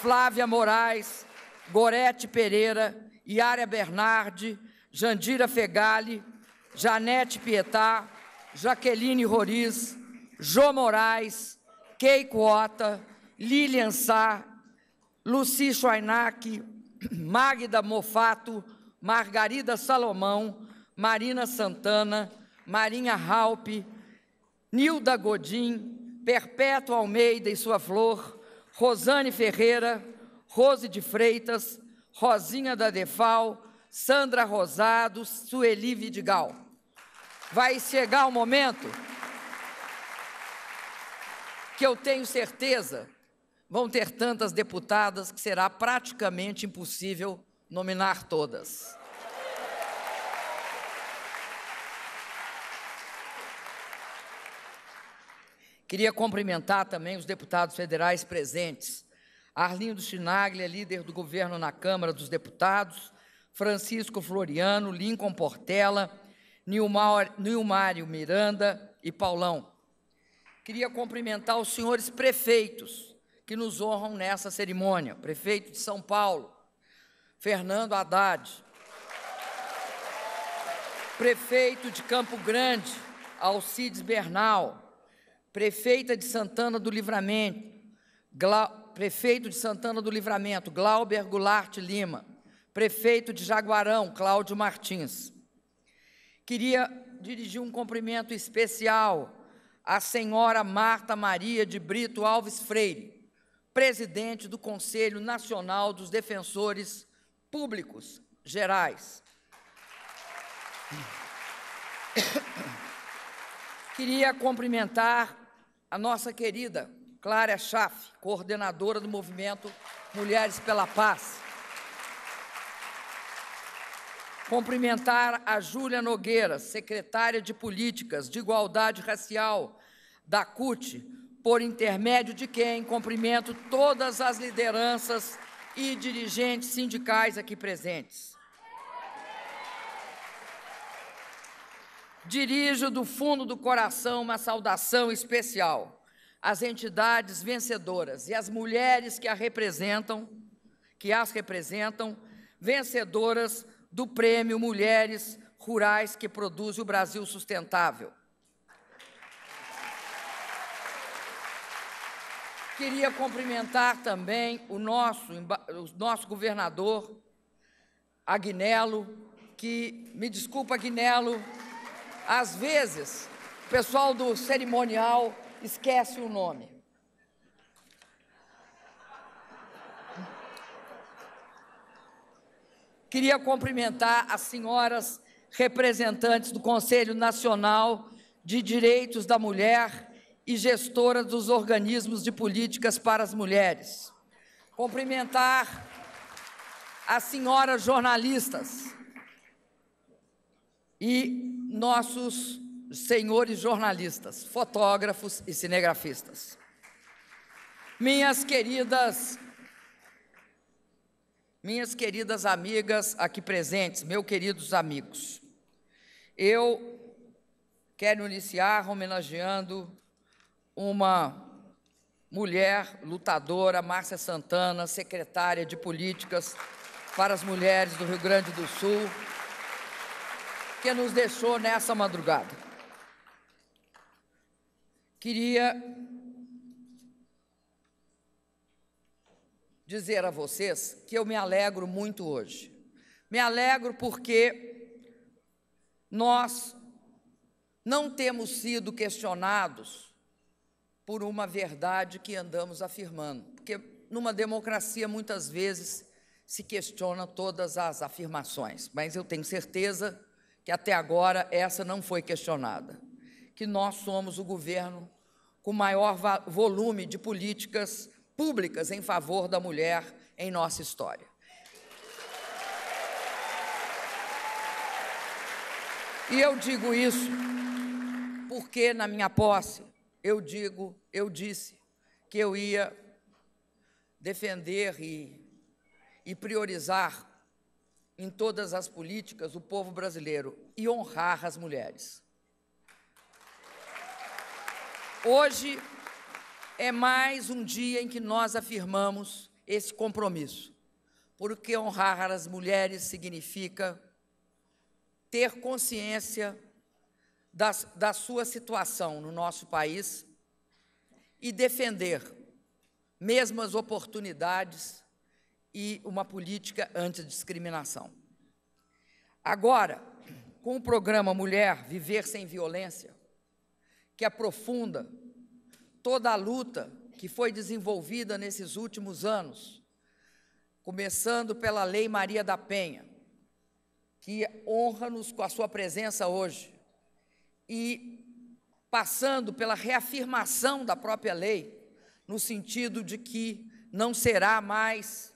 Flávia Moraes, Gorete Pereira, Yara Bernardi, Jandira Fegali, Janete Pietá, Jaqueline Roriz, Jô Moraes, Keiko Ota, Lilian Sá, Luci Schweinack, Magda Mofato, Margarida Salomão, Marina Santana, Marinha Halpe, Nilda Godin, Perpétua Almeida e sua flor, Rosane Ferreira, Rose de Freitas, Rosinha da Defal, Sandra Rosado, Sueli Vidigal. Vai chegar o momento que eu tenho certeza vão ter tantas deputadas que será praticamente impossível nominar todas. Queria cumprimentar também os deputados federais presentes. Arlindo Chinaglia, é líder do governo na Câmara dos Deputados, Francisco Floriano, Lincoln Portela, Nilmário Miranda e Paulão. Queria cumprimentar os senhores prefeitos que nos honram nessa cerimônia. Prefeito de São Paulo, Fernando Haddad. Prefeito de Campo Grande, Alcides Bernal prefeita de Santana do Livramento, Gla, prefeito de Santana do Livramento, Glauber Goulart Lima, prefeito de Jaguarão, Cláudio Martins. Queria dirigir um cumprimento especial à senhora Marta Maria de Brito Alves Freire, presidente do Conselho Nacional dos Defensores Públicos Gerais. Queria cumprimentar a nossa querida Clara Schaff, coordenadora do movimento Mulheres pela Paz. Cumprimentar a Júlia Nogueira, secretária de Políticas de Igualdade Racial da CUT, por intermédio de quem cumprimento todas as lideranças e dirigentes sindicais aqui presentes. dirijo do fundo do coração uma saudação especial às entidades vencedoras e às mulheres que a representam, que as representam, vencedoras do prêmio Mulheres Rurais que Produz o Brasil Sustentável. Queria cumprimentar também o nosso, o nosso governador, Agnello, que, me desculpa, Agnello, às vezes, o pessoal do cerimonial esquece o nome. Queria cumprimentar as senhoras representantes do Conselho Nacional de Direitos da Mulher e gestora dos organismos de políticas para as mulheres. Cumprimentar as senhoras jornalistas e nossos senhores jornalistas, fotógrafos e cinegrafistas. Minhas queridas, minhas queridas amigas aqui presentes, meus queridos amigos, eu quero iniciar homenageando uma mulher lutadora, Márcia Santana, secretária de Políticas para as Mulheres do Rio Grande do Sul que nos deixou nessa madrugada. Queria dizer a vocês que eu me alegro muito hoje. Me alegro porque nós não temos sido questionados por uma verdade que andamos afirmando. Porque numa democracia, muitas vezes, se questiona todas as afirmações, mas eu tenho certeza que até agora essa não foi questionada, que nós somos o governo com maior volume de políticas públicas em favor da mulher em nossa história. E eu digo isso porque na minha posse eu digo, eu disse que eu ia defender e, e priorizar em todas as políticas o povo brasileiro e honrar as mulheres. Hoje é mais um dia em que nós afirmamos esse compromisso, porque honrar as mulheres significa ter consciência da, da sua situação no nosso país e defender mesmas oportunidades e uma política antidiscriminação. Agora, com o programa Mulher Viver Sem Violência, que aprofunda toda a luta que foi desenvolvida nesses últimos anos, começando pela Lei Maria da Penha, que honra-nos com a sua presença hoje, e passando pela reafirmação da própria lei, no sentido de que não será mais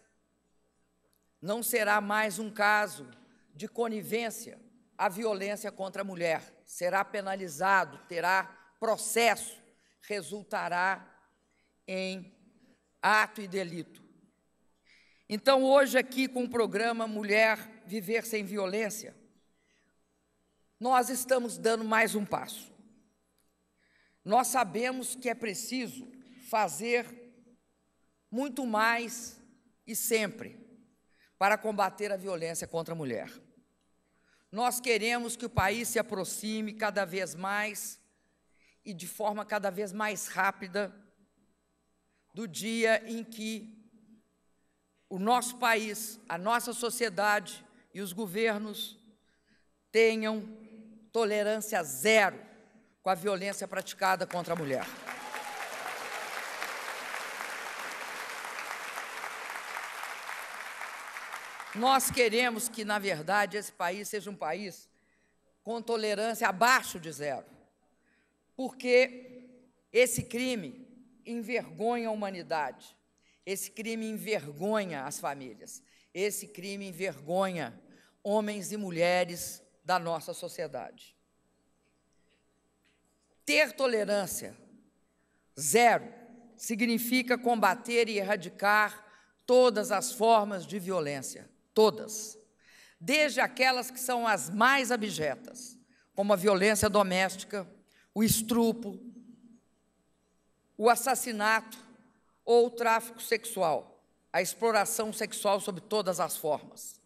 não será mais um caso de conivência à violência contra a mulher. Será penalizado, terá processo, resultará em ato e delito. Então, hoje, aqui com o programa Mulher Viver Sem Violência, nós estamos dando mais um passo. Nós sabemos que é preciso fazer muito mais e sempre para combater a violência contra a mulher. Nós queremos que o país se aproxime cada vez mais e de forma cada vez mais rápida do dia em que o nosso país, a nossa sociedade e os governos tenham tolerância zero com a violência praticada contra a mulher. Nós queremos que, na verdade, esse país seja um país com tolerância abaixo de zero, porque esse crime envergonha a humanidade, esse crime envergonha as famílias, esse crime envergonha homens e mulheres da nossa sociedade. Ter tolerância zero significa combater e erradicar todas as formas de violência todas, desde aquelas que são as mais abjetas, como a violência doméstica, o estrupo, o assassinato ou o tráfico sexual, a exploração sexual sob todas as formas,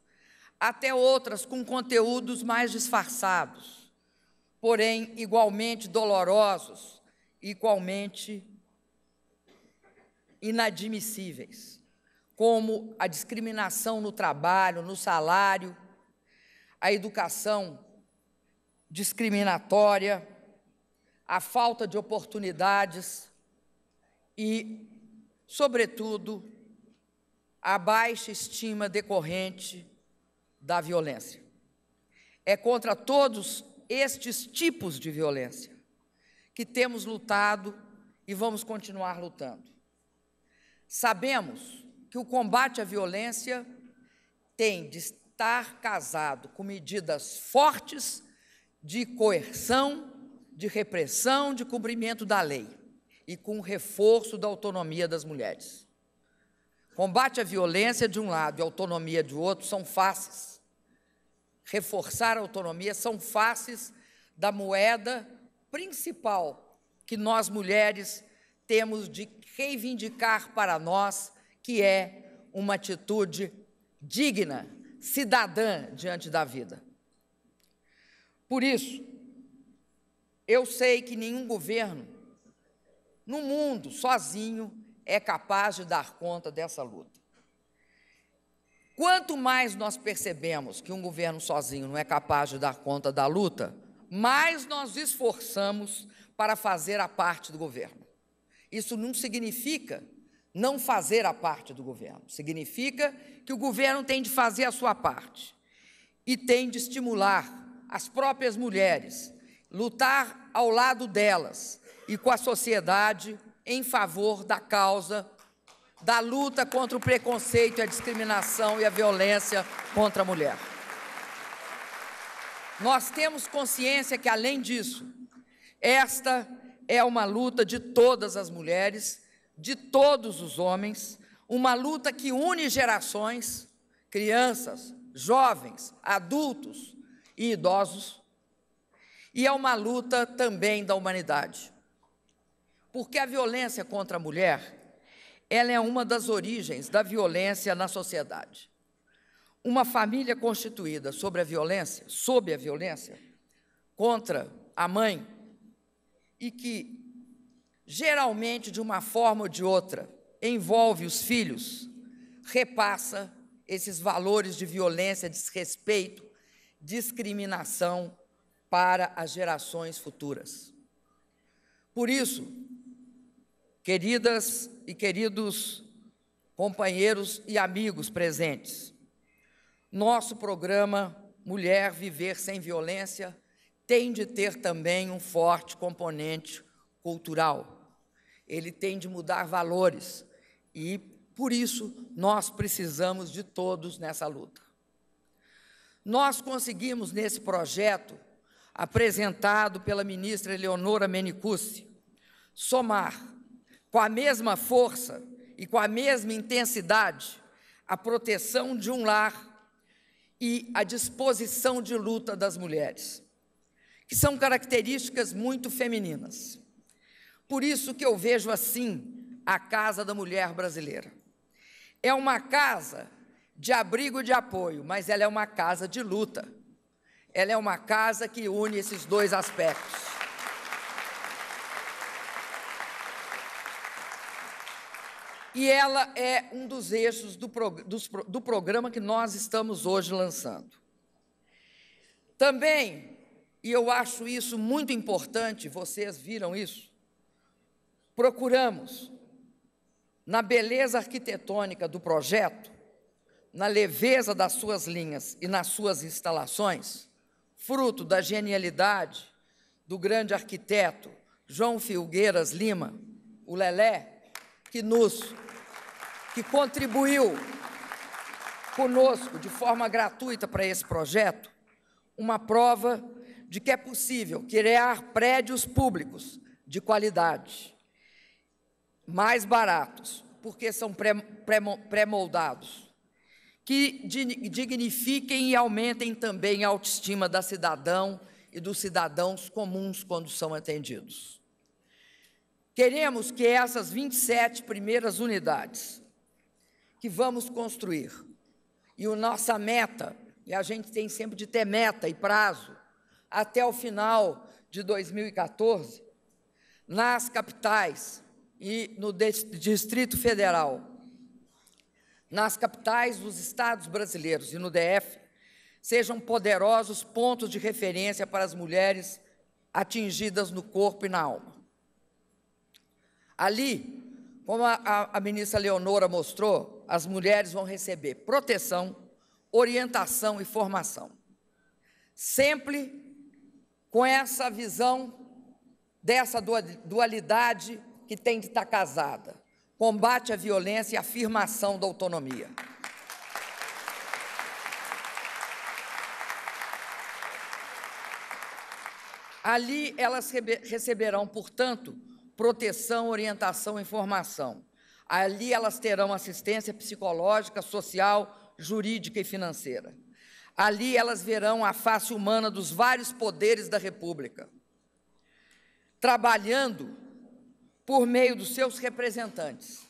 até outras com conteúdos mais disfarçados, porém igualmente dolorosos, igualmente inadmissíveis como a discriminação no trabalho, no salário, a educação discriminatória, a falta de oportunidades e, sobretudo, a baixa estima decorrente da violência. É contra todos estes tipos de violência que temos lutado e vamos continuar lutando. Sabemos que o combate à violência tem de estar casado com medidas fortes de coerção, de repressão, de cumprimento da lei e com reforço da autonomia das mulheres. Combate à violência de um lado e autonomia de outro são faces. Reforçar a autonomia são faces da moeda principal que nós mulheres temos de reivindicar para nós que é uma atitude digna, cidadã diante da vida. Por isso, eu sei que nenhum governo no mundo sozinho é capaz de dar conta dessa luta. Quanto mais nós percebemos que um governo sozinho não é capaz de dar conta da luta, mais nós esforçamos para fazer a parte do governo. Isso não significa não fazer a parte do governo. Significa que o governo tem de fazer a sua parte e tem de estimular as próprias mulheres, lutar ao lado delas e com a sociedade em favor da causa da luta contra o preconceito, a discriminação e a violência contra a mulher. Nós temos consciência que, além disso, esta é uma luta de todas as mulheres de todos os homens, uma luta que une gerações, crianças, jovens, adultos e idosos, e é uma luta também da humanidade. Porque a violência contra a mulher, ela é uma das origens da violência na sociedade. Uma família constituída sobre a violência, sob a violência contra a mãe e que geralmente de uma forma ou de outra, envolve os filhos, repassa esses valores de violência, desrespeito, discriminação para as gerações futuras. Por isso, queridas e queridos companheiros e amigos presentes, nosso programa Mulher Viver Sem Violência tem de ter também um forte componente cultural ele tem de mudar valores. E por isso nós precisamos de todos nessa luta. Nós conseguimos nesse projeto apresentado pela ministra Eleonora Menicucci somar com a mesma força e com a mesma intensidade a proteção de um lar e a disposição de luta das mulheres, que são características muito femininas. Por isso que eu vejo assim a casa da mulher brasileira. É uma casa de abrigo e de apoio, mas ela é uma casa de luta. Ela é uma casa que une esses dois aspectos. E ela é um dos eixos do, prog do programa que nós estamos hoje lançando. Também, e eu acho isso muito importante, vocês viram isso, Procuramos, na beleza arquitetônica do projeto, na leveza das suas linhas e nas suas instalações, fruto da genialidade do grande arquiteto João Filgueiras Lima, o Lelé, que nos que contribuiu conosco de forma gratuita para esse projeto, uma prova de que é possível criar prédios públicos de qualidade, mais baratos, porque são pré-moldados, que dignifiquem e aumentem também a autoestima da cidadão e dos cidadãos comuns quando são atendidos. Queremos que essas 27 primeiras unidades que vamos construir, e a nossa meta, e a gente tem sempre de ter meta e prazo, até o final de 2014, nas capitais, e no Distrito Federal. Nas capitais dos estados brasileiros e no DF, sejam poderosos pontos de referência para as mulheres atingidas no corpo e na alma. Ali, como a, a, ministra Leonora mostrou, as mulheres vão receber proteção, orientação e formação. Sempre com essa visão dessa dualidade que tem de estar casada. Combate à violência e afirmação da autonomia. Ali elas receberão, portanto, proteção, orientação e informação. Ali elas terão assistência psicológica, social, jurídica e financeira. Ali elas verão a face humana dos vários poderes da República. Trabalhando por meio dos seus representantes,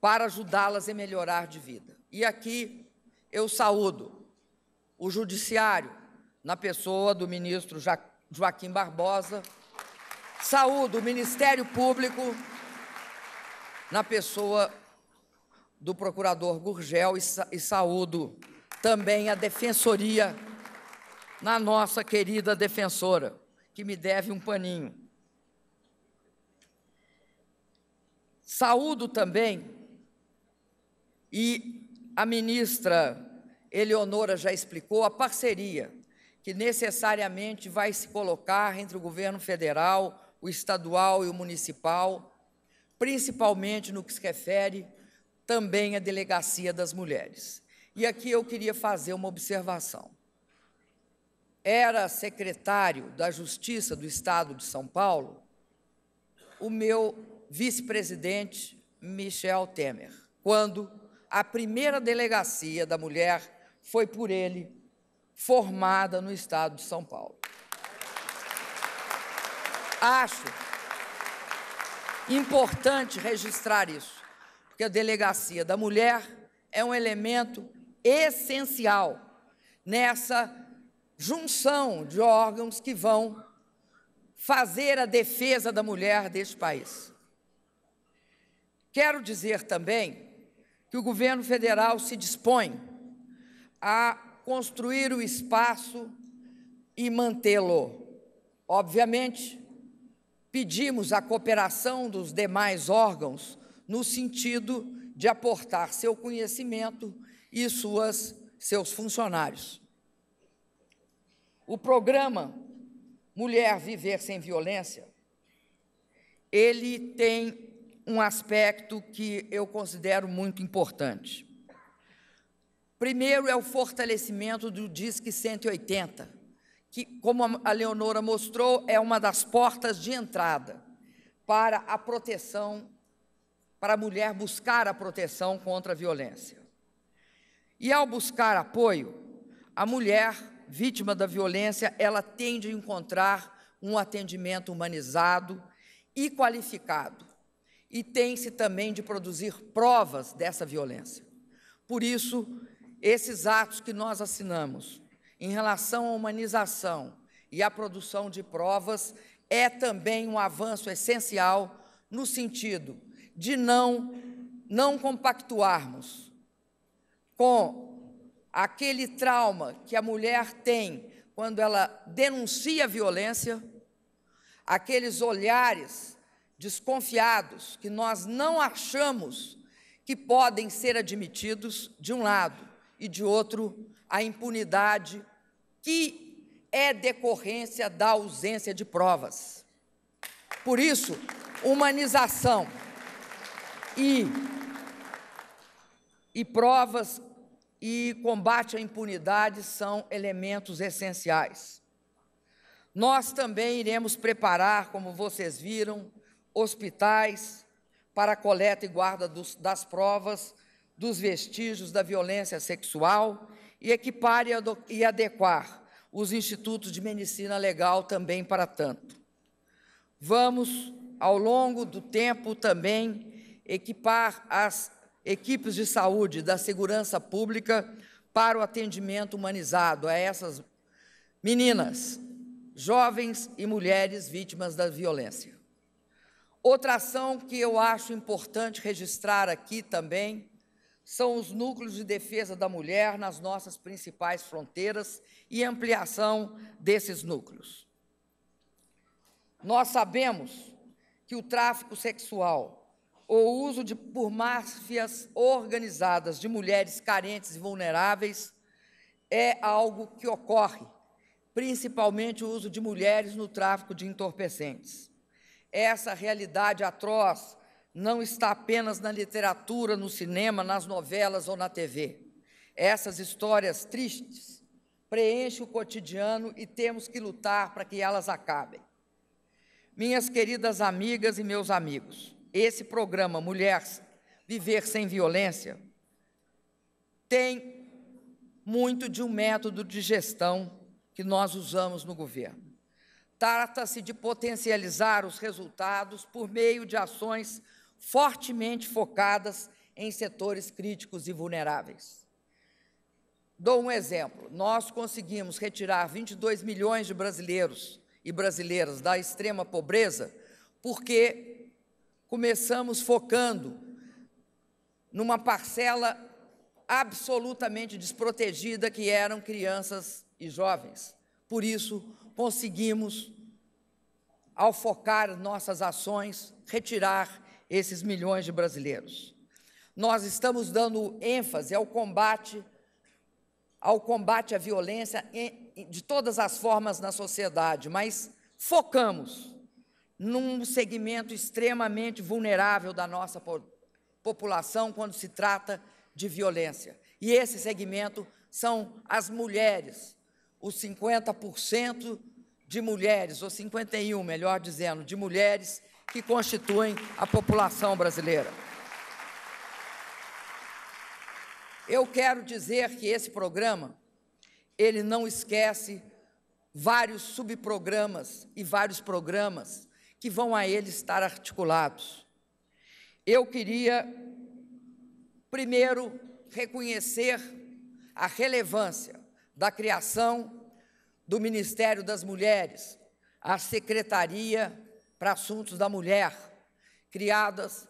para ajudá-las a melhorar de vida. E aqui eu saúdo o Judiciário, na pessoa do ministro Joaquim Barbosa, saúdo o Ministério Público, na pessoa do procurador Gurgel, e saúdo também a Defensoria, na nossa querida defensora, que me deve um paninho. Saúdo também, e a ministra Eleonora já explicou, a parceria que necessariamente vai se colocar entre o governo federal, o estadual e o municipal, principalmente no que se refere também à delegacia das mulheres. E aqui eu queria fazer uma observação. Era secretário da Justiça do Estado de São Paulo o meu vice-presidente Michel Temer, quando a primeira delegacia da mulher foi por ele formada no estado de São Paulo. Acho importante registrar isso, porque a delegacia da mulher é um elemento essencial nessa junção de órgãos que vão fazer a defesa da mulher deste país. Quero dizer também que o governo federal se dispõe a construir o espaço e mantê-lo. Obviamente, pedimos a cooperação dos demais órgãos no sentido de aportar seu conhecimento e suas, seus funcionários. O programa Mulher Viver Sem Violência, ele tem um aspecto que eu considero muito importante. Primeiro é o fortalecimento do Disque 180, que, como a Leonora mostrou, é uma das portas de entrada para a proteção, para a mulher buscar a proteção contra a violência. E ao buscar apoio, a mulher vítima da violência, ela tende a encontrar um atendimento humanizado e qualificado e tem-se também de produzir provas dessa violência. Por isso, esses atos que nós assinamos em relação à humanização e à produção de provas é também um avanço essencial no sentido de não não compactuarmos com aquele trauma que a mulher tem quando ela denuncia a violência, aqueles olhares desconfiados, que nós não achamos que podem ser admitidos, de um lado, e de outro, a impunidade que é decorrência da ausência de provas. Por isso, humanização e, e provas e combate à impunidade são elementos essenciais. Nós também iremos preparar, como vocês viram, hospitais para a coleta e guarda dos, das provas dos vestígios da violência sexual e equipar e adequar os institutos de medicina legal também para tanto. Vamos, ao longo do tempo, também equipar as equipes de saúde da segurança pública para o atendimento humanizado a essas meninas, jovens e mulheres vítimas da violência. Outra ação que eu acho importante registrar aqui também são os núcleos de defesa da mulher nas nossas principais fronteiras e ampliação desses núcleos. Nós sabemos que o tráfico sexual ou o uso de, por máfias organizadas de mulheres carentes e vulneráveis é algo que ocorre, principalmente o uso de mulheres no tráfico de entorpecentes. Essa realidade atroz não está apenas na literatura, no cinema, nas novelas ou na TV. Essas histórias tristes preenchem o cotidiano e temos que lutar para que elas acabem. Minhas queridas amigas e meus amigos, esse programa Mulheres Viver Sem Violência tem muito de um método de gestão que nós usamos no governo. Trata-se de potencializar os resultados por meio de ações fortemente focadas em setores críticos e vulneráveis. Dou um exemplo: nós conseguimos retirar 22 milhões de brasileiros e brasileiras da extrema pobreza porque começamos focando numa parcela absolutamente desprotegida que eram crianças e jovens. Por isso, conseguimos, ao focar nossas ações, retirar esses milhões de brasileiros. Nós estamos dando ênfase ao combate ao combate à violência de todas as formas na sociedade, mas focamos num segmento extremamente vulnerável da nossa população quando se trata de violência. E esse segmento são as mulheres, os 50% de mulheres, ou 51, melhor dizendo, de mulheres que constituem a população brasileira. Eu quero dizer que esse programa, ele não esquece vários subprogramas e vários programas que vão a ele estar articulados. Eu queria, primeiro, reconhecer a relevância da criação do Ministério das Mulheres, a Secretaria para Assuntos da Mulher, criadas,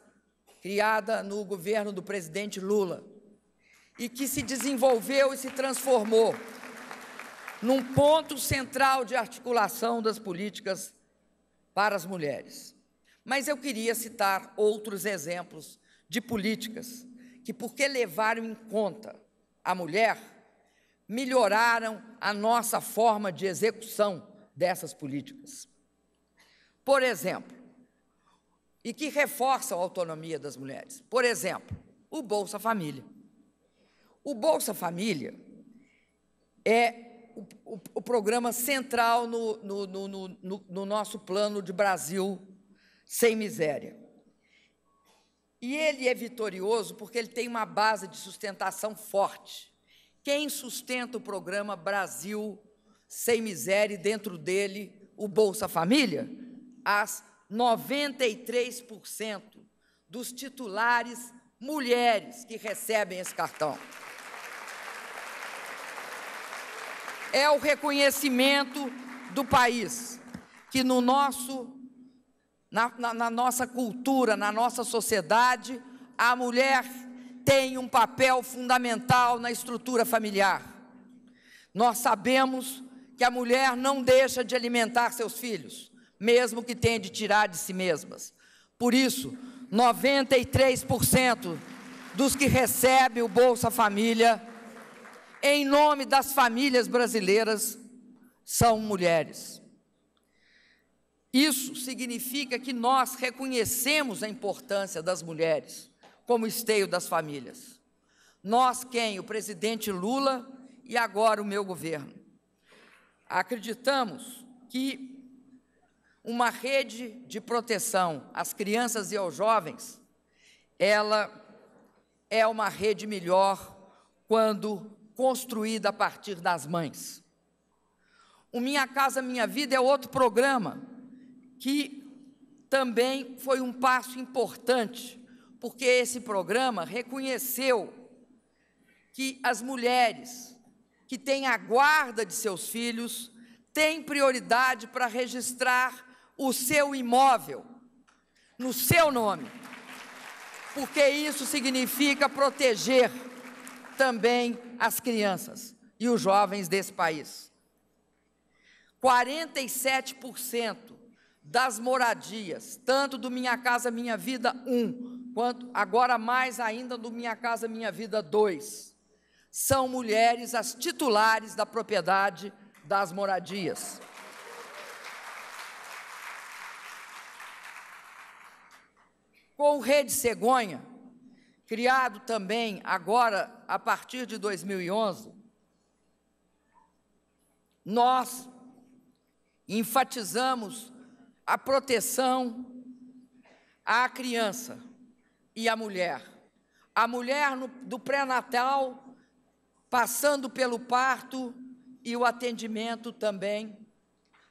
criada no governo do presidente Lula, e que se desenvolveu e se transformou num ponto central de articulação das políticas para as mulheres. Mas eu queria citar outros exemplos de políticas que, porque levaram em conta a mulher, melhoraram a nossa forma de execução dessas políticas. Por exemplo, e que reforçam a autonomia das mulheres. Por exemplo, o Bolsa Família. O Bolsa Família é o, o, o programa central no, no, no, no nosso plano de Brasil sem miséria. E ele é vitorioso porque ele tem uma base de sustentação forte. Quem sustenta o programa Brasil Sem Miséria e dentro dele o Bolsa Família? As 93% dos titulares mulheres que recebem esse cartão. É o reconhecimento do país que no nosso na, na, na nossa cultura, na nossa sociedade, a mulher tem um papel fundamental na estrutura familiar. Nós sabemos que a mulher não deixa de alimentar seus filhos, mesmo que tenha de tirar de si mesmas. Por isso, 93% dos que recebem o Bolsa Família, em nome das famílias brasileiras, são mulheres. Isso significa que nós reconhecemos a importância das mulheres como esteio das famílias. Nós quem? O presidente Lula e agora o meu governo. Acreditamos que uma rede de proteção às crianças e aos jovens, ela é uma rede melhor quando construída a partir das mães. O Minha Casa Minha Vida é outro programa que também foi um passo importante porque esse programa reconheceu que as mulheres que têm a guarda de seus filhos têm prioridade para registrar o seu imóvel no seu nome, porque isso significa proteger também as crianças e os jovens desse país. 47% das moradias, tanto do Minha Casa Minha Vida 1 quanto agora mais ainda do Minha Casa Minha Vida 2. São mulheres as titulares da propriedade das moradias. Com o Rede Cegonha, criado também agora a partir de 2011, nós enfatizamos a proteção à criança e a mulher. A mulher no, do pré-natal, passando pelo parto e o atendimento também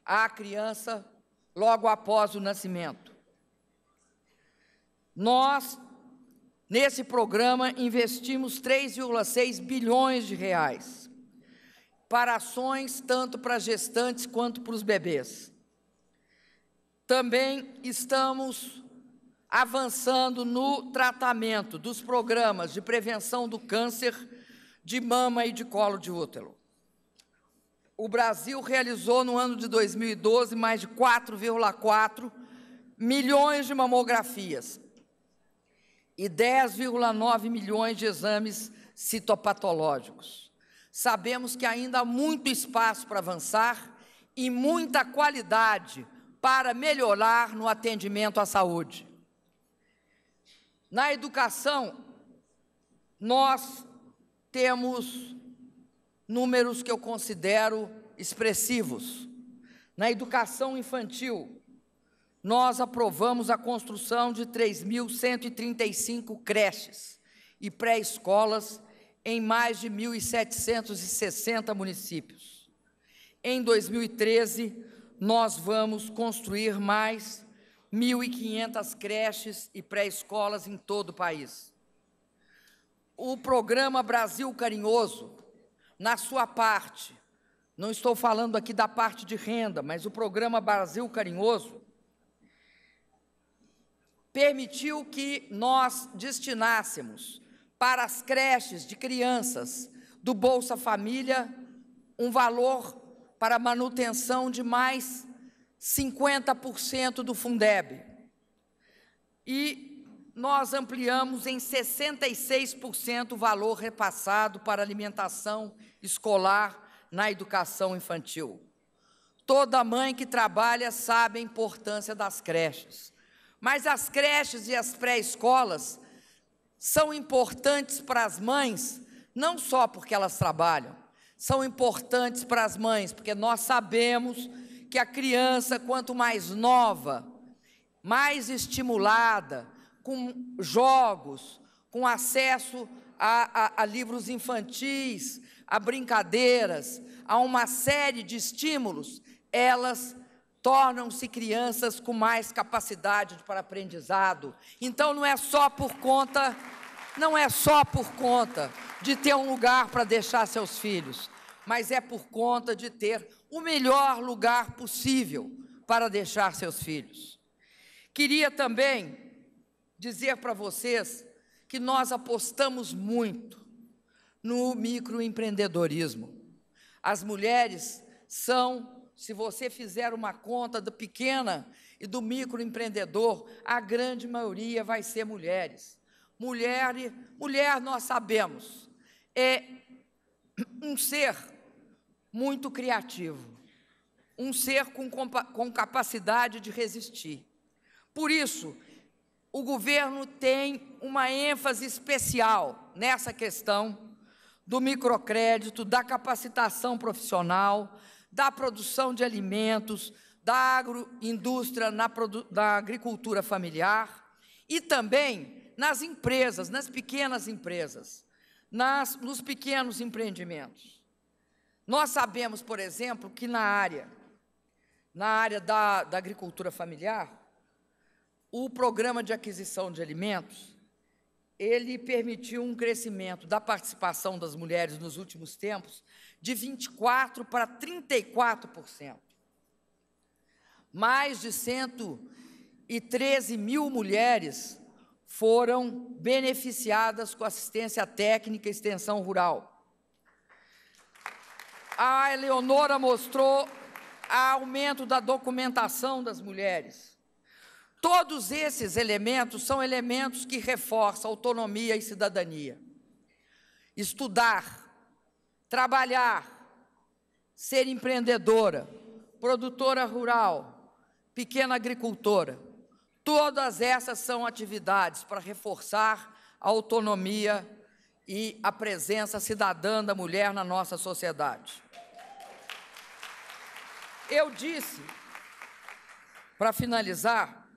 à criança logo após o nascimento. Nós, nesse programa, investimos 3,6 bilhões de reais para ações tanto para gestantes quanto para os bebês. Também estamos avançando no tratamento dos programas de prevenção do câncer de mama e de colo de útero. O Brasil realizou no ano de 2012 mais de 4,4 milhões de mamografias e 10,9 milhões de exames citopatológicos. Sabemos que ainda há muito espaço para avançar e muita qualidade para melhorar no atendimento à saúde. Na educação, nós temos números que eu considero expressivos. Na educação infantil, nós aprovamos a construção de 3.135 creches e pré-escolas em mais de 1.760 municípios. Em 2013, nós vamos construir mais 1.500 creches e pré-escolas em todo o país. O programa Brasil Carinhoso, na sua parte, não estou falando aqui da parte de renda, mas o programa Brasil Carinhoso permitiu que nós destinássemos para as creches de crianças do Bolsa Família um valor para manutenção de mais 50% do Fundeb. E nós ampliamos em 66% o valor repassado para alimentação escolar na educação infantil. Toda mãe que trabalha sabe a importância das creches. Mas as creches e as pré-escolas são importantes para as mães, não só porque elas trabalham, são importantes para as mães, porque nós sabemos que a criança, quanto mais nova, mais estimulada, com jogos, com acesso a, a, a livros infantis, a brincadeiras, a uma série de estímulos, elas tornam-se crianças com mais capacidade para aprendizado. Então não é só por conta, não é só por conta de ter um lugar para deixar seus filhos, mas é por conta de ter o melhor lugar possível para deixar seus filhos. Queria também dizer para vocês que nós apostamos muito no microempreendedorismo. As mulheres são, se você fizer uma conta do pequena e do microempreendedor, a grande maioria vai ser mulheres. Mulher, mulher nós sabemos, é um ser muito criativo, um ser com, com capacidade de resistir. Por isso, o governo tem uma ênfase especial nessa questão do microcrédito, da capacitação profissional, da produção de alimentos, da agroindústria na, da agricultura familiar e também nas empresas, nas pequenas empresas, nas, nos pequenos empreendimentos. Nós sabemos, por exemplo, que na área, na área da, da agricultura familiar, o programa de aquisição de alimentos, ele permitiu um crescimento da participação das mulheres nos últimos tempos de 24 para 34%. Mais de 113 mil mulheres foram beneficiadas com assistência técnica e extensão rural a Eleonora mostrou aumento da documentação das mulheres. Todos esses elementos são elementos que reforçam autonomia e cidadania. Estudar, trabalhar, ser empreendedora, produtora rural, pequena agricultora, todas essas são atividades para reforçar a autonomia e a presença cidadã da mulher na nossa sociedade. Eu disse, para finalizar,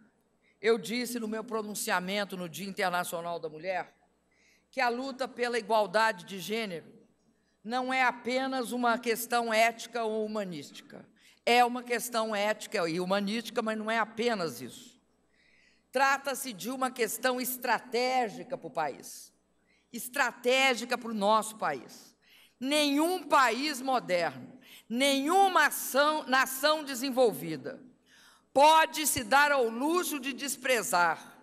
eu disse no meu pronunciamento no Dia Internacional da Mulher que a luta pela igualdade de gênero não é apenas uma questão ética ou humanística. É uma questão ética e humanística, mas não é apenas isso. Trata-se de uma questão estratégica para o país, estratégica para o nosso país. Nenhum país moderno Nenhuma ação, nação desenvolvida pode se dar ao luxo de desprezar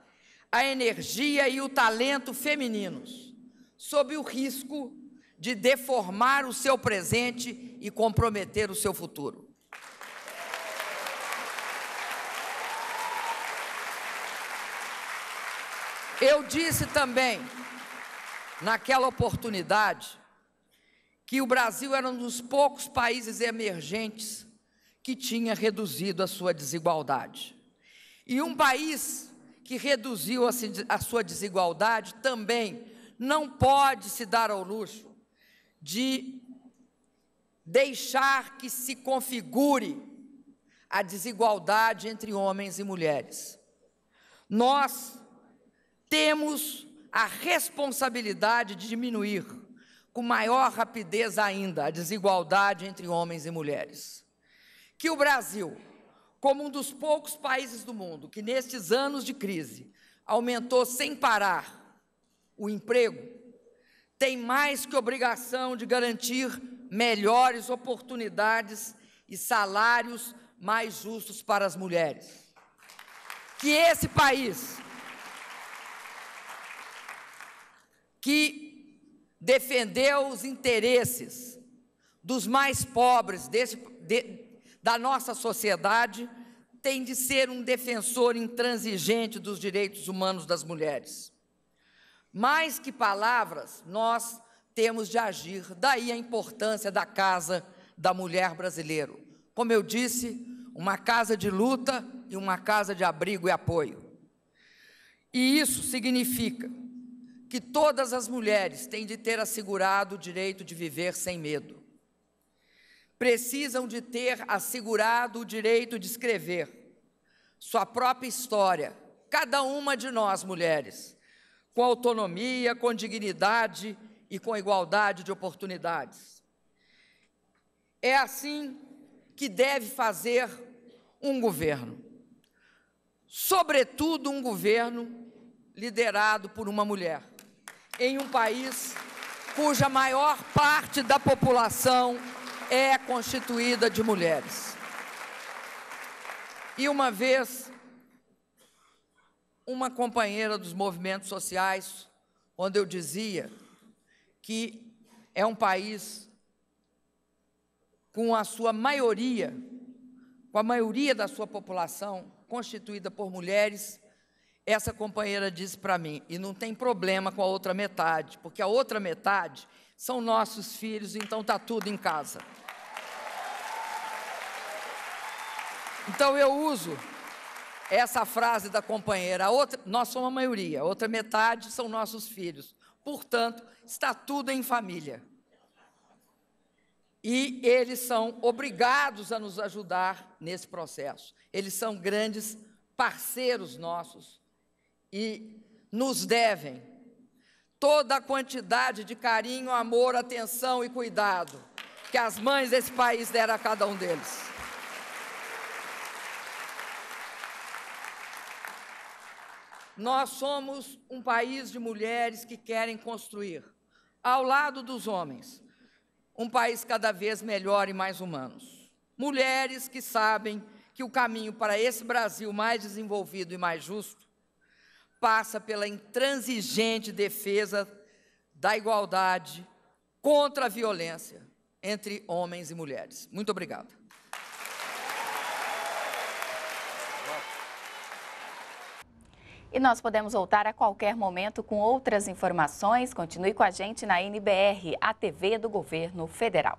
a energia e o talento femininos, sob o risco de deformar o seu presente e comprometer o seu futuro. Eu disse também, naquela oportunidade, que o Brasil era um dos poucos países emergentes que tinha reduzido a sua desigualdade. E um país que reduziu a sua desigualdade também não pode se dar ao luxo de deixar que se configure a desigualdade entre homens e mulheres. Nós temos a responsabilidade de diminuir com maior rapidez ainda a desigualdade entre homens e mulheres. Que o Brasil, como um dos poucos países do mundo que nestes anos de crise aumentou sem parar o emprego, tem mais que obrigação de garantir melhores oportunidades e salários mais justos para as mulheres. Que esse país, que defendeu os interesses dos mais pobres desse, de, da nossa sociedade, tem de ser um defensor intransigente dos direitos humanos das mulheres. Mais que palavras, nós temos de agir. Daí a importância da Casa da Mulher Brasileira. Como eu disse, uma casa de luta e uma casa de abrigo e apoio. E isso significa que todas as mulheres têm de ter assegurado o direito de viver sem medo. Precisam de ter assegurado o direito de escrever sua própria história, cada uma de nós mulheres, com autonomia, com dignidade e com igualdade de oportunidades. É assim que deve fazer um governo, sobretudo um governo liderado por uma mulher em um país cuja maior parte da população é constituída de mulheres. E uma vez, uma companheira dos movimentos sociais, onde eu dizia que é um país com a sua maioria, com a maioria da sua população constituída por mulheres, essa companheira disse para mim, e não tem problema com a outra metade, porque a outra metade são nossos filhos, então está tudo em casa. Então eu uso essa frase da companheira, outra, nós somos a maioria, a outra metade são nossos filhos. Portanto, está tudo em família. E eles são obrigados a nos ajudar nesse processo. Eles são grandes parceiros nossos e nos devem toda a quantidade de carinho, amor, atenção e cuidado que as mães desse país deram a cada um deles. Nós somos um país de mulheres que querem construir, ao lado dos homens, um país cada vez melhor e mais humanos. Mulheres que sabem que o caminho para esse Brasil mais desenvolvido e mais justo passa pela intransigente defesa da igualdade contra a violência entre homens e mulheres. Muito obrigado. E nós podemos voltar a qualquer momento com outras informações. Continue com a gente na NBR, a TV do Governo Federal.